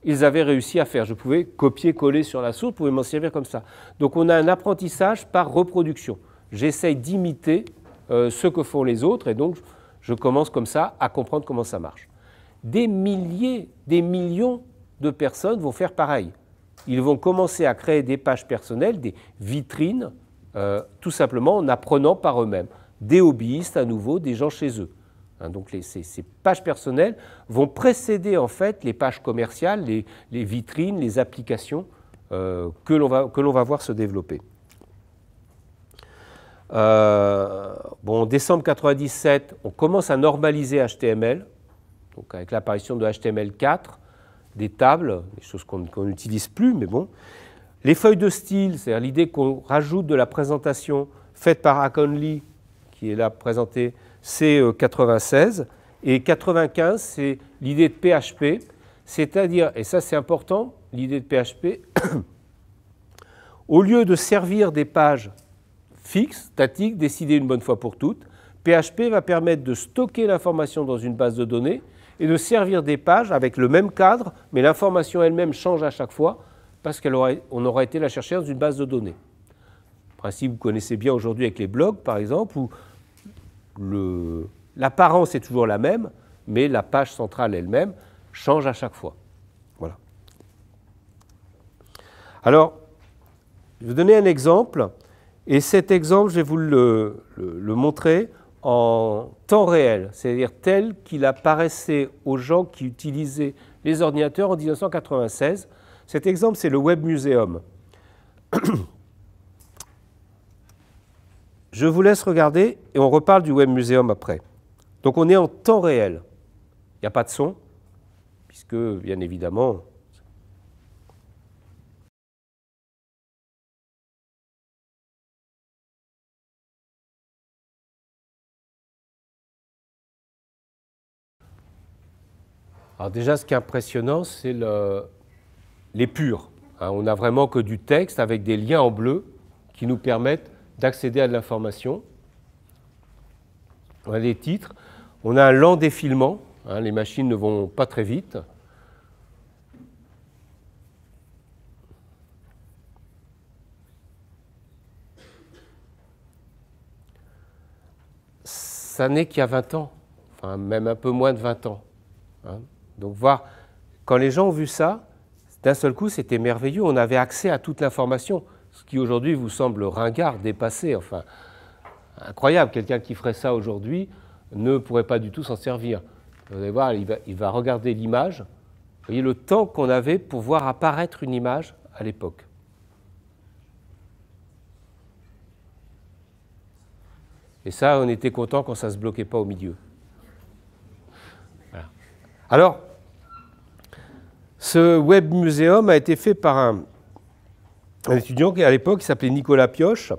ils avaient réussi à faire. Je pouvais copier-coller sur la source, je pouvais m'en servir comme ça. Donc on a un apprentissage par reproduction j'essaye d'imiter euh, ce que font les autres et donc je commence comme ça à comprendre comment ça marche. Des milliers, des millions de personnes vont faire pareil. Ils vont commencer à créer des pages personnelles, des vitrines, euh, tout simplement en apprenant par eux-mêmes. Des hobbyistes à nouveau, des gens chez eux. Hein, donc ces, pages personnelles vont précéder en fait les pages commerciales, les, vitrines, les applications euh, que l'on va voir se développer. Euh, bon, décembre 97, on commence à normaliser HTML, donc avec l'apparition de HTML4, des tables, des choses qu'on n'utilise plus, mais bon. Les feuilles de style, c'est-à-dire l'idée qu'on rajoute de la présentation faite par Aconley, qui est là présentée, c'est 96. Euh, et 95, c'est l'idée de PHP, c'est-à-dire, et ça c'est important, l'idée de PHP, au lieu de servir des pages fixe, statique, décidé une bonne fois pour toutes. PHP va permettre de stocker l'information dans une base de données et de servir des pages avec le même cadre, mais l'information elle-même change à chaque fois parce qu'on aura été la chercher dans une base de données. Principe que vous connaissez bien aujourd'hui avec les blogs, par exemple, où l'apparence est toujours la même, mais la page centrale elle-même change à chaque fois. Voilà. Alors, je vais vous donner un exemple. Et cet exemple, je vais vous le, montrer en temps réel, c'est-à-dire tel qu'il apparaissait aux gens qui utilisaient les ordinateurs en 1996. Cet exemple, c'est le Web Museum. Je vous laisse regarder et on reparle du Web Museum après. Donc on est en temps réel. Il n'y a pas de son, puisque bien évidemment, Alors déjà, ce qui est impressionnant, c'est le... les purs. Hein. on n'a vraiment que du texte avec des liens en bleu qui nous permettent d'accéder à de l'information. On a des titres. On a un lent défilement. Hein. les machines ne vont pas très vite. ça n'est qu'il y a 20 ans, enfin même un peu moins de 20 ans. Hein. Donc voir, quand les gens ont vu ça, d'un seul coup, c'était merveilleux. On avait accès à toute l'information, ce qui aujourd'hui vous semble ringard, dépassé, enfin incroyable. Quelqu'un qui ferait ça aujourd'hui ne pourrait pas du tout s'en servir. Vous allez voir, il va, regarder l'image. Vous voyez le temps qu'on avait pour voir apparaître une image à l'époque. Et ça, on était content quand ça ne se bloquait pas au milieu. Alors, ce web muséum a été fait par un, étudiant qui, à l'époque, s'appelait Nicolas Pioche.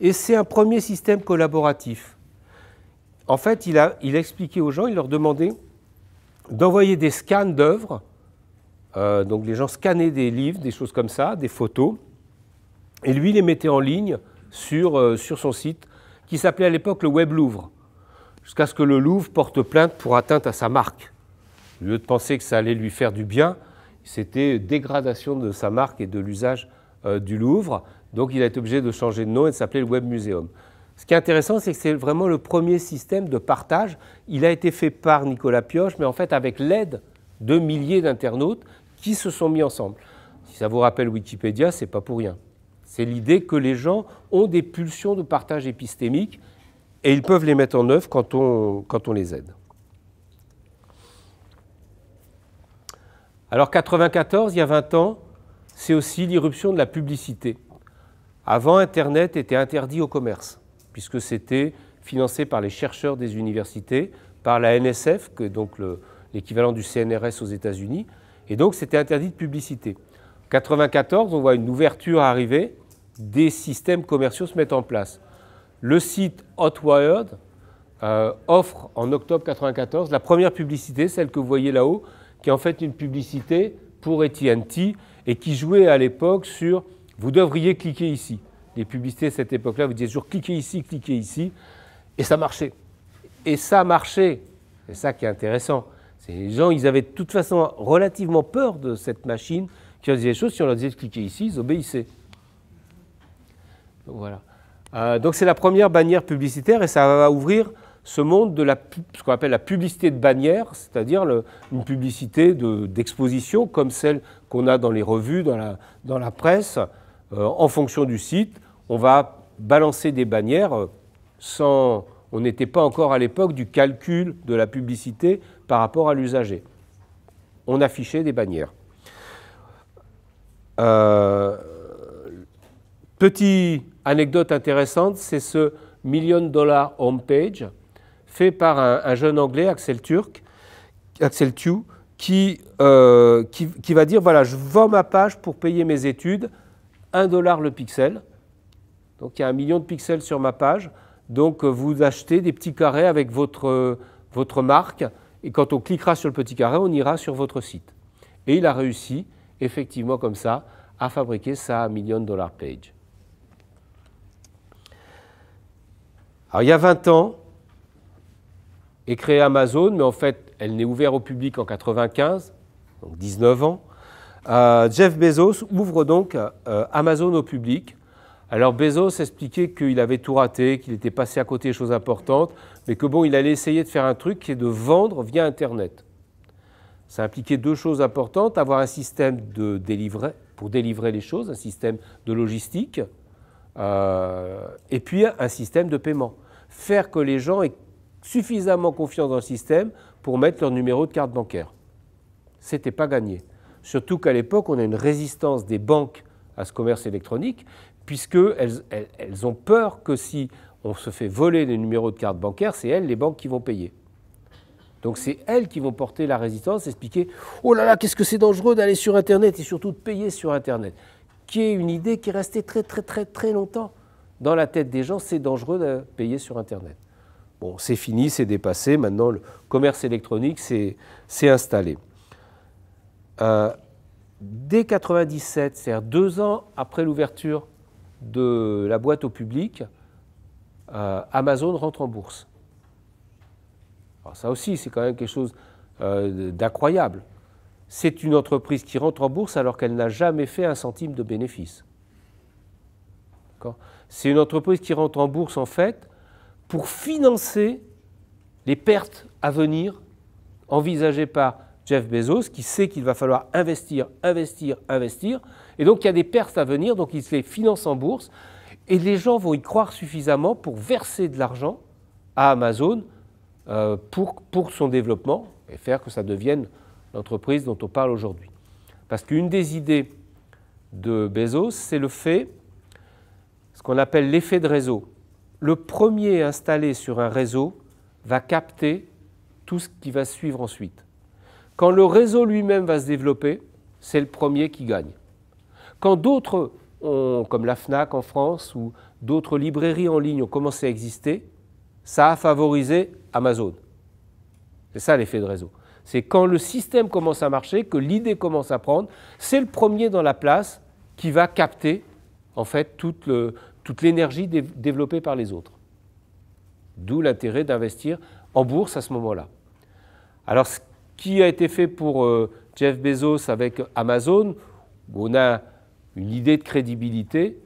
Et c'est un premier système collaboratif. En fait, il a, expliqué aux gens, il leur demandait d'envoyer des scans d'œuvres. Euh, donc les gens scannaient des livres, des choses comme ça, des photos. Et lui, il les mettait en ligne euh, sur son site, qui s'appelait à l'époque le Web Louvre, jusqu'à ce que le Louvre porte plainte pour atteinte à sa marque. Au lieu de penser que ça allait lui faire du bien, c'était dégradation de sa marque et de l'usage euh, du Louvre. Donc il a été obligé de changer de nom et de s'appeler le Web Museum. Ce qui est intéressant, c'est que c'est vraiment le premier système de partage. Il a été fait par Nicolas Pioche, mais en fait avec l'aide de milliers d'internautes qui se sont mis ensemble. Si ça vous rappelle Wikipédia, c'est pas pour rien. C'est l'idée que les gens ont des pulsions de partage épistémique et ils peuvent les mettre en œuvre quand on, quand on les aide. Alors 94, il y a 20 ans, c'est aussi l'irruption de la publicité. Avant, Internet était interdit au commerce, puisque c'était financé par les chercheurs des universités, par la NSF, est donc l'équivalent du CNRS aux États-Unis, et donc c'était interdit de publicité. 94, on voit une ouverture arriver, des systèmes commerciaux se mettent en place. Le site Hotwired euh, offre en octobre 94 la première publicité, celle que vous voyez là-haut, qui est en fait une publicité pour ATT et qui jouait à l'époque sur vous devriez cliquer ici. Les publicités à cette époque-là vous disaient toujours cliquez ici, cliquez ici, et ça marchait. Et ça marchait. C'est ça qui est intéressant. C'est les gens, ils avaient de toute façon relativement peur de cette machine qui leur disait des choses. Si on leur disait de cliquer ici, ils obéissaient. Donc, voilà. Euh, donc c'est la première bannière publicitaire et ça va ouvrir ce monde de la, ce qu'on appelle la publicité de bannière, c'est-à-dire une publicité d'exposition comme celle qu'on a dans les revues, dans la, presse. Euh, en fonction du site, on va balancer des bannières euh, sans... On n'était pas encore à l'époque du calcul de la publicité par rapport à l'usager. On affichait des bannières. Euh, petite anecdote intéressante, c'est ce Million Dollar Homepage fait par un, jeune anglais, Axel Turk, Axel Tew, euh, qui, qui, va dire voilà, je vends ma page pour payer mes études, un dollar le pixel. Donc il y a un million de pixels sur ma page. Donc euh, vous achetez des petits carrés avec votre, euh, votre marque. Et quand on cliquera sur le petit carré, on ira sur votre site. Et il a réussi, effectivement, comme ça, à fabriquer sa million de dollars page. Alors il y a 20 ans, et créé Amazon, mais en fait, elle n'est ouverte au public en 1995, donc 19 ans. Euh, Jeff Bezos ouvre donc euh, Amazon au public. Alors Bezos expliquait qu'il avait tout raté, qu'il était passé à côté des choses importantes, mais que bon, il allait essayer de faire un truc qui est de vendre via Internet. Ça impliquait deux choses importantes, avoir un système de délivrer, pour délivrer les choses, un système de logistique, euh, et puis un système de paiement. Faire que les gens aient suffisamment confiance dans le système pour mettre leur numéro de carte bancaire. Ce n'était pas gagné. Surtout qu'à l'époque, on a une résistance des banques à ce commerce électronique, puisqu'elles elles, ont peur que si on se fait voler les numéros de carte bancaire, c'est elles, les banques, qui vont payer. Donc c'est elles qui vont porter la résistance, expliquer Oh là là, qu'est-ce que c'est dangereux d'aller sur Internet et surtout de payer sur Internet qui est une idée qui est restée très très très très longtemps dans la tête des gens, c'est dangereux de payer sur Internet. Bon, c'est fini, c'est dépassé. Maintenant, le commerce électronique s'est installé. Euh, dès 1997, c'est-à-dire deux ans après l'ouverture de la boîte au public, euh, Amazon rentre en bourse. Alors ça aussi, c'est quand même quelque chose euh, d'incroyable. C'est une entreprise qui rentre en bourse alors qu'elle n'a jamais fait un centime de bénéfice. C'est une entreprise qui rentre en bourse en fait pour financer les pertes à venir envisagées par Jeff Bezos, qui sait qu'il va falloir investir, investir, investir. Et donc, il y a des pertes à venir, donc il se les finance en bourse. Et les gens vont y croire suffisamment pour verser de l'argent à Amazon euh, pour, pour son développement et faire que ça devienne l'entreprise dont on parle aujourd'hui. Parce qu'une des idées de Bezos, c'est le fait, ce qu'on appelle l'effet de réseau le premier installé sur un réseau va capter tout ce qui va suivre ensuite. Quand le réseau lui-même va se développer, c'est le premier qui gagne. Quand d'autres, comme la FNAC en France ou d'autres librairies en ligne ont commencé à exister, ça a favorisé Amazon. C'est ça l'effet de réseau. C'est quand le système commence à marcher, que l'idée commence à prendre, c'est le premier dans la place qui va capter en fait tout le, toute l'énergie développée par les autres. D'où l'intérêt d'investir en bourse à ce moment-là. Alors, ce qui a été fait pour euh, Jeff Bezos avec Amazon, où on a une idée de crédibilité,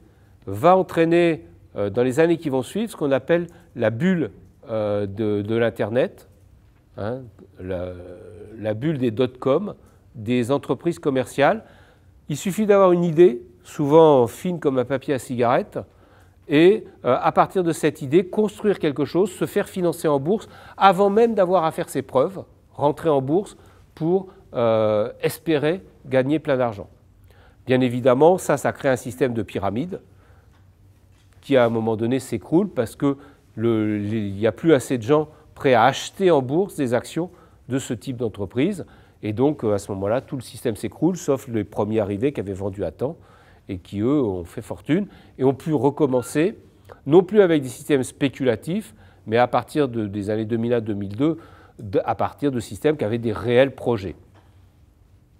va entraîner euh, dans les années qui vont suivre ce qu'on appelle la bulle euh, de, l'Internet, hein, la, la, bulle des dot-com, des entreprises commerciales. Il suffit d'avoir une idée, souvent fine comme un papier à cigarette, et euh, à partir de cette idée, construire quelque chose, se faire financer en bourse avant même d'avoir à faire ses preuves, rentrer en bourse pour euh, espérer gagner plein d'argent. Bien évidemment, ça, ça crée un système de pyramide qui, à un moment donné, s'écroule parce qu'il n'y a plus assez de gens prêts à acheter en bourse des actions de ce type d'entreprise. Et donc, euh, à ce moment-là, tout le système s'écroule, sauf les premiers arrivés qui avaient vendu à temps et qui, eux, ont fait fortune et ont pu recommencer, non plus avec des systèmes spéculatifs, mais à partir des années 2001-2002, à partir de systèmes qui avaient des réels projets.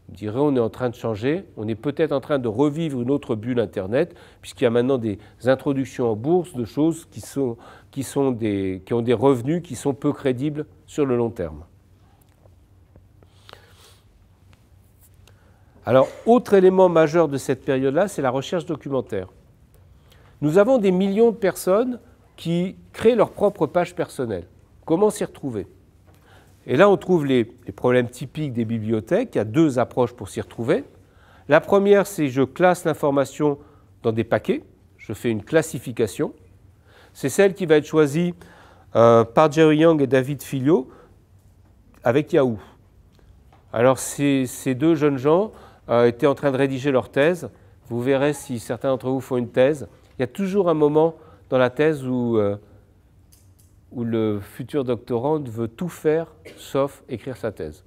On dirait qu'on est en train de changer, on est peut-être en train de revivre une autre bulle Internet, puisqu'il y a maintenant des introductions en bourse de choses qui ont des revenus qui sont peu crédibles sur le long terme. Alors, autre élément majeur de cette période-là, c'est la recherche documentaire. Nous avons des millions de personnes qui créent leur propre page personnelle. Comment s'y retrouver Et là, on trouve les, problèmes typiques des bibliothèques. Il y a deux approches pour s'y retrouver. La première, c'est je classe l'information dans des paquets. Je fais une classification. C'est celle qui va être choisie euh, par Jerry Young et David Filio avec Yahoo. Alors, ces deux jeunes gens euh, étaient en train de rédiger leur thèse. Vous verrez si certains d'entre vous font une thèse. Il y a toujours un moment dans la thèse où, euh, où le futur doctorant veut tout faire sauf écrire sa thèse.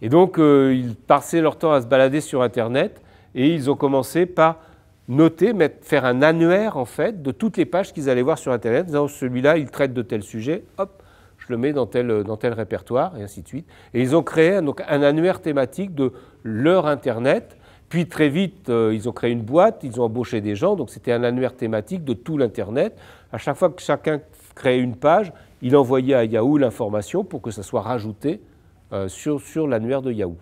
Et donc, euh, ils passaient leur temps à se balader sur Internet et ils ont commencé par noter, faire un annuaire en fait de toutes les pages qu'ils allaient voir sur Internet. Celui-là, il traite de tel sujet, hop, je le mets dans tel, répertoire, et ainsi de suite. Et ils ont créé un annuaire thématique de leur Internet. Puis très vite, euh, ils ont créé une boîte, ils ont embauché des gens, donc c'était un annuaire thématique de tout l'Internet. À chaque fois que chacun créait une page, il envoyait à Yahoo l'information pour que ça soit rajouté euh, sur, l'annuaire de Yahoo.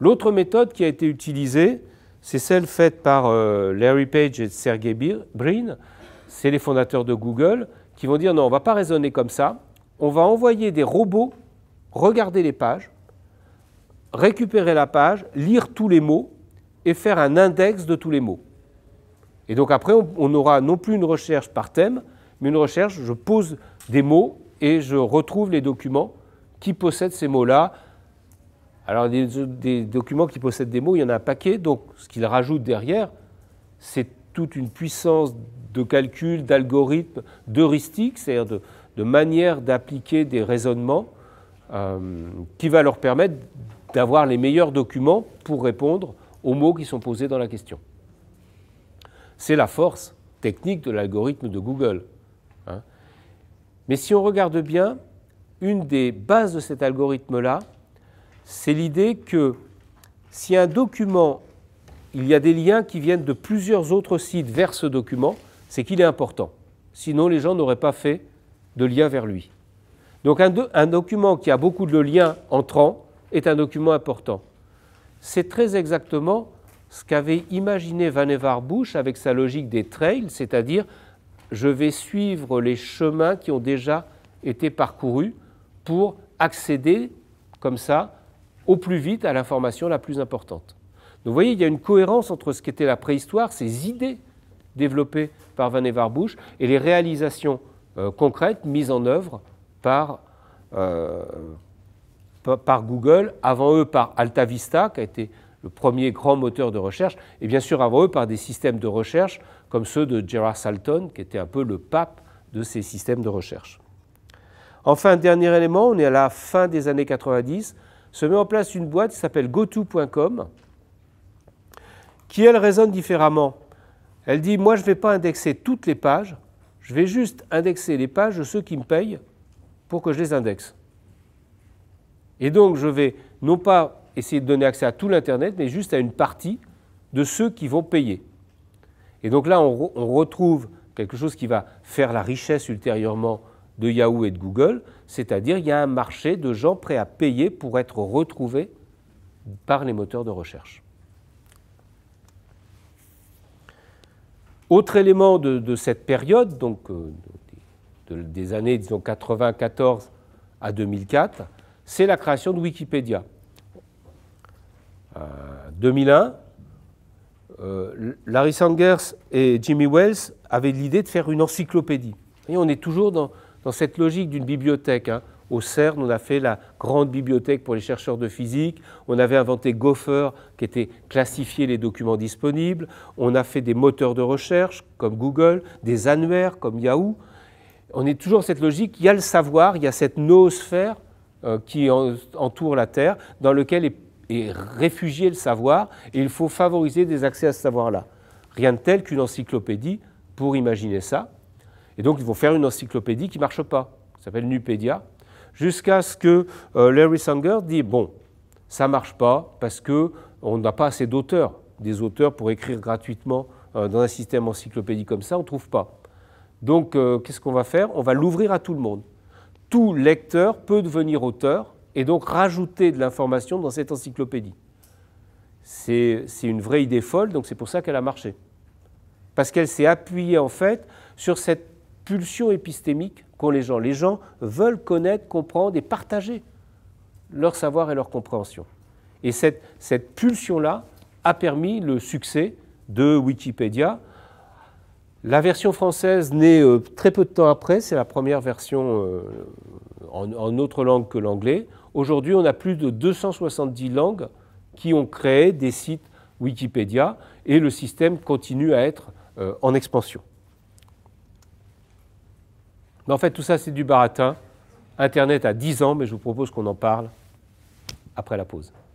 L'autre méthode qui a été utilisée, c'est celle faite par euh, Larry Page et Sergey Brin, c'est les fondateurs de Google qui vont dire non, on ne va pas raisonner comme ça, on va envoyer des robots regarder les pages, récupérer la page, lire tous les mots et faire un index de tous les mots. Et donc après, on, aura non plus une recherche par thème, mais une recherche, je pose des mots et je retrouve les documents qui possèdent ces mots-là. Alors des, documents qui possèdent des mots, il y en a un paquet, donc ce qu'ils rajoutent derrière, c'est toute une puissance de calcul, d'algorithme, d'heuristique, c'est-à-dire de, manière d'appliquer des raisonnements euh, qui va leur permettre d'avoir les meilleurs documents pour répondre aux mots qui sont posés dans la question. C'est la force technique de l'algorithme de Google. Hein. Mais si on regarde bien, une des bases de cet algorithme-là, c'est l'idée que si un document il y a des liens qui viennent de plusieurs autres sites vers ce document, c'est qu'il est important. Sinon, les gens n'auraient pas fait de lien vers lui. Donc un, document qui a beaucoup de liens entrants est un document important. C'est très exactement ce qu'avait imaginé Vannevar Bush avec sa logique des trails, c'est-à-dire je vais suivre les chemins qui ont déjà été parcourus pour accéder comme ça au plus vite à l'information la plus importante vous voyez, il y a une cohérence entre ce qu'était la préhistoire, ces idées développées par Vannevar Bush, et les réalisations euh, concrètes mises en œuvre par, euh, par Google, avant eux par Alta Vista, qui a été le premier grand moteur de recherche, et bien sûr avant eux par des systèmes de recherche comme ceux de Gerard Salton, qui était un peu le pape de ces systèmes de recherche. Enfin, dernier élément, on est à la fin des années 90, se met en place une boîte qui s'appelle goto.com, qui, elle, raisonne différemment. Elle dit, moi, je ne vais pas indexer toutes les pages, je vais juste indexer les pages de ceux qui me payent pour que je les indexe. Et donc, je vais non pas essayer de donner accès à tout l'Internet, mais juste à une partie de ceux qui vont payer. Et donc là, on, retrouve quelque chose qui va faire la richesse ultérieurement de Yahoo et de Google, c'est-à-dire il y a un marché de gens prêts à payer pour être retrouvés par les moteurs de recherche. Autre élément de, cette période, donc euh, des années disons 94 à 2004, c'est la création de Wikipédia. En euh, 2001, euh, Larry Sanders et Jimmy Wells avaient l'idée de faire une encyclopédie. Et on est toujours dans, cette logique d'une bibliothèque. Hein. Au CERN, on a fait la grande bibliothèque pour les chercheurs de physique. On avait inventé Gopher, qui était classifier les documents disponibles. On a fait des moteurs de recherche, comme Google, des annuaires, comme Yahoo. On est toujours dans cette logique. Il y a le savoir, il y a cette noosphère euh, qui entoure la Terre, dans laquelle est, réfugié le savoir, et il faut favoriser des accès à ce savoir-là. Rien de tel qu'une encyclopédie pour imaginer ça. Et donc, ils vont faire une encyclopédie qui ne marche pas, qui s'appelle Nupédia, jusqu'à ce que euh, Larry Sanger dit bon, ça marche pas parce que on n'a pas assez d'auteurs, des auteurs pour écrire gratuitement euh, dans un système encyclopédie comme ça, on trouve pas. Donc euh, qu'est-ce qu'on va faire On va l'ouvrir à tout le monde. Tout lecteur peut devenir auteur et donc rajouter de l'information dans cette encyclopédie. C'est une vraie idée folle, donc c'est pour ça qu'elle a marché. Parce qu'elle s'est appuyée en fait sur cette pulsion épistémique les gens. Les gens veulent connaître, comprendre et partager leur savoir et leur compréhension. Et cette, cette pulsion-là a permis le succès de Wikipédia. La version française naît euh, très peu de temps après, c'est la première version euh, en, autre langue que l'anglais. Aujourd'hui, on a plus de 270 langues qui ont créé des sites Wikipédia et le système continue à être euh, en expansion. Mais en fait, tout ça, c'est du baratin. Internet a 10 ans, mais je vous propose qu'on en parle après la pause.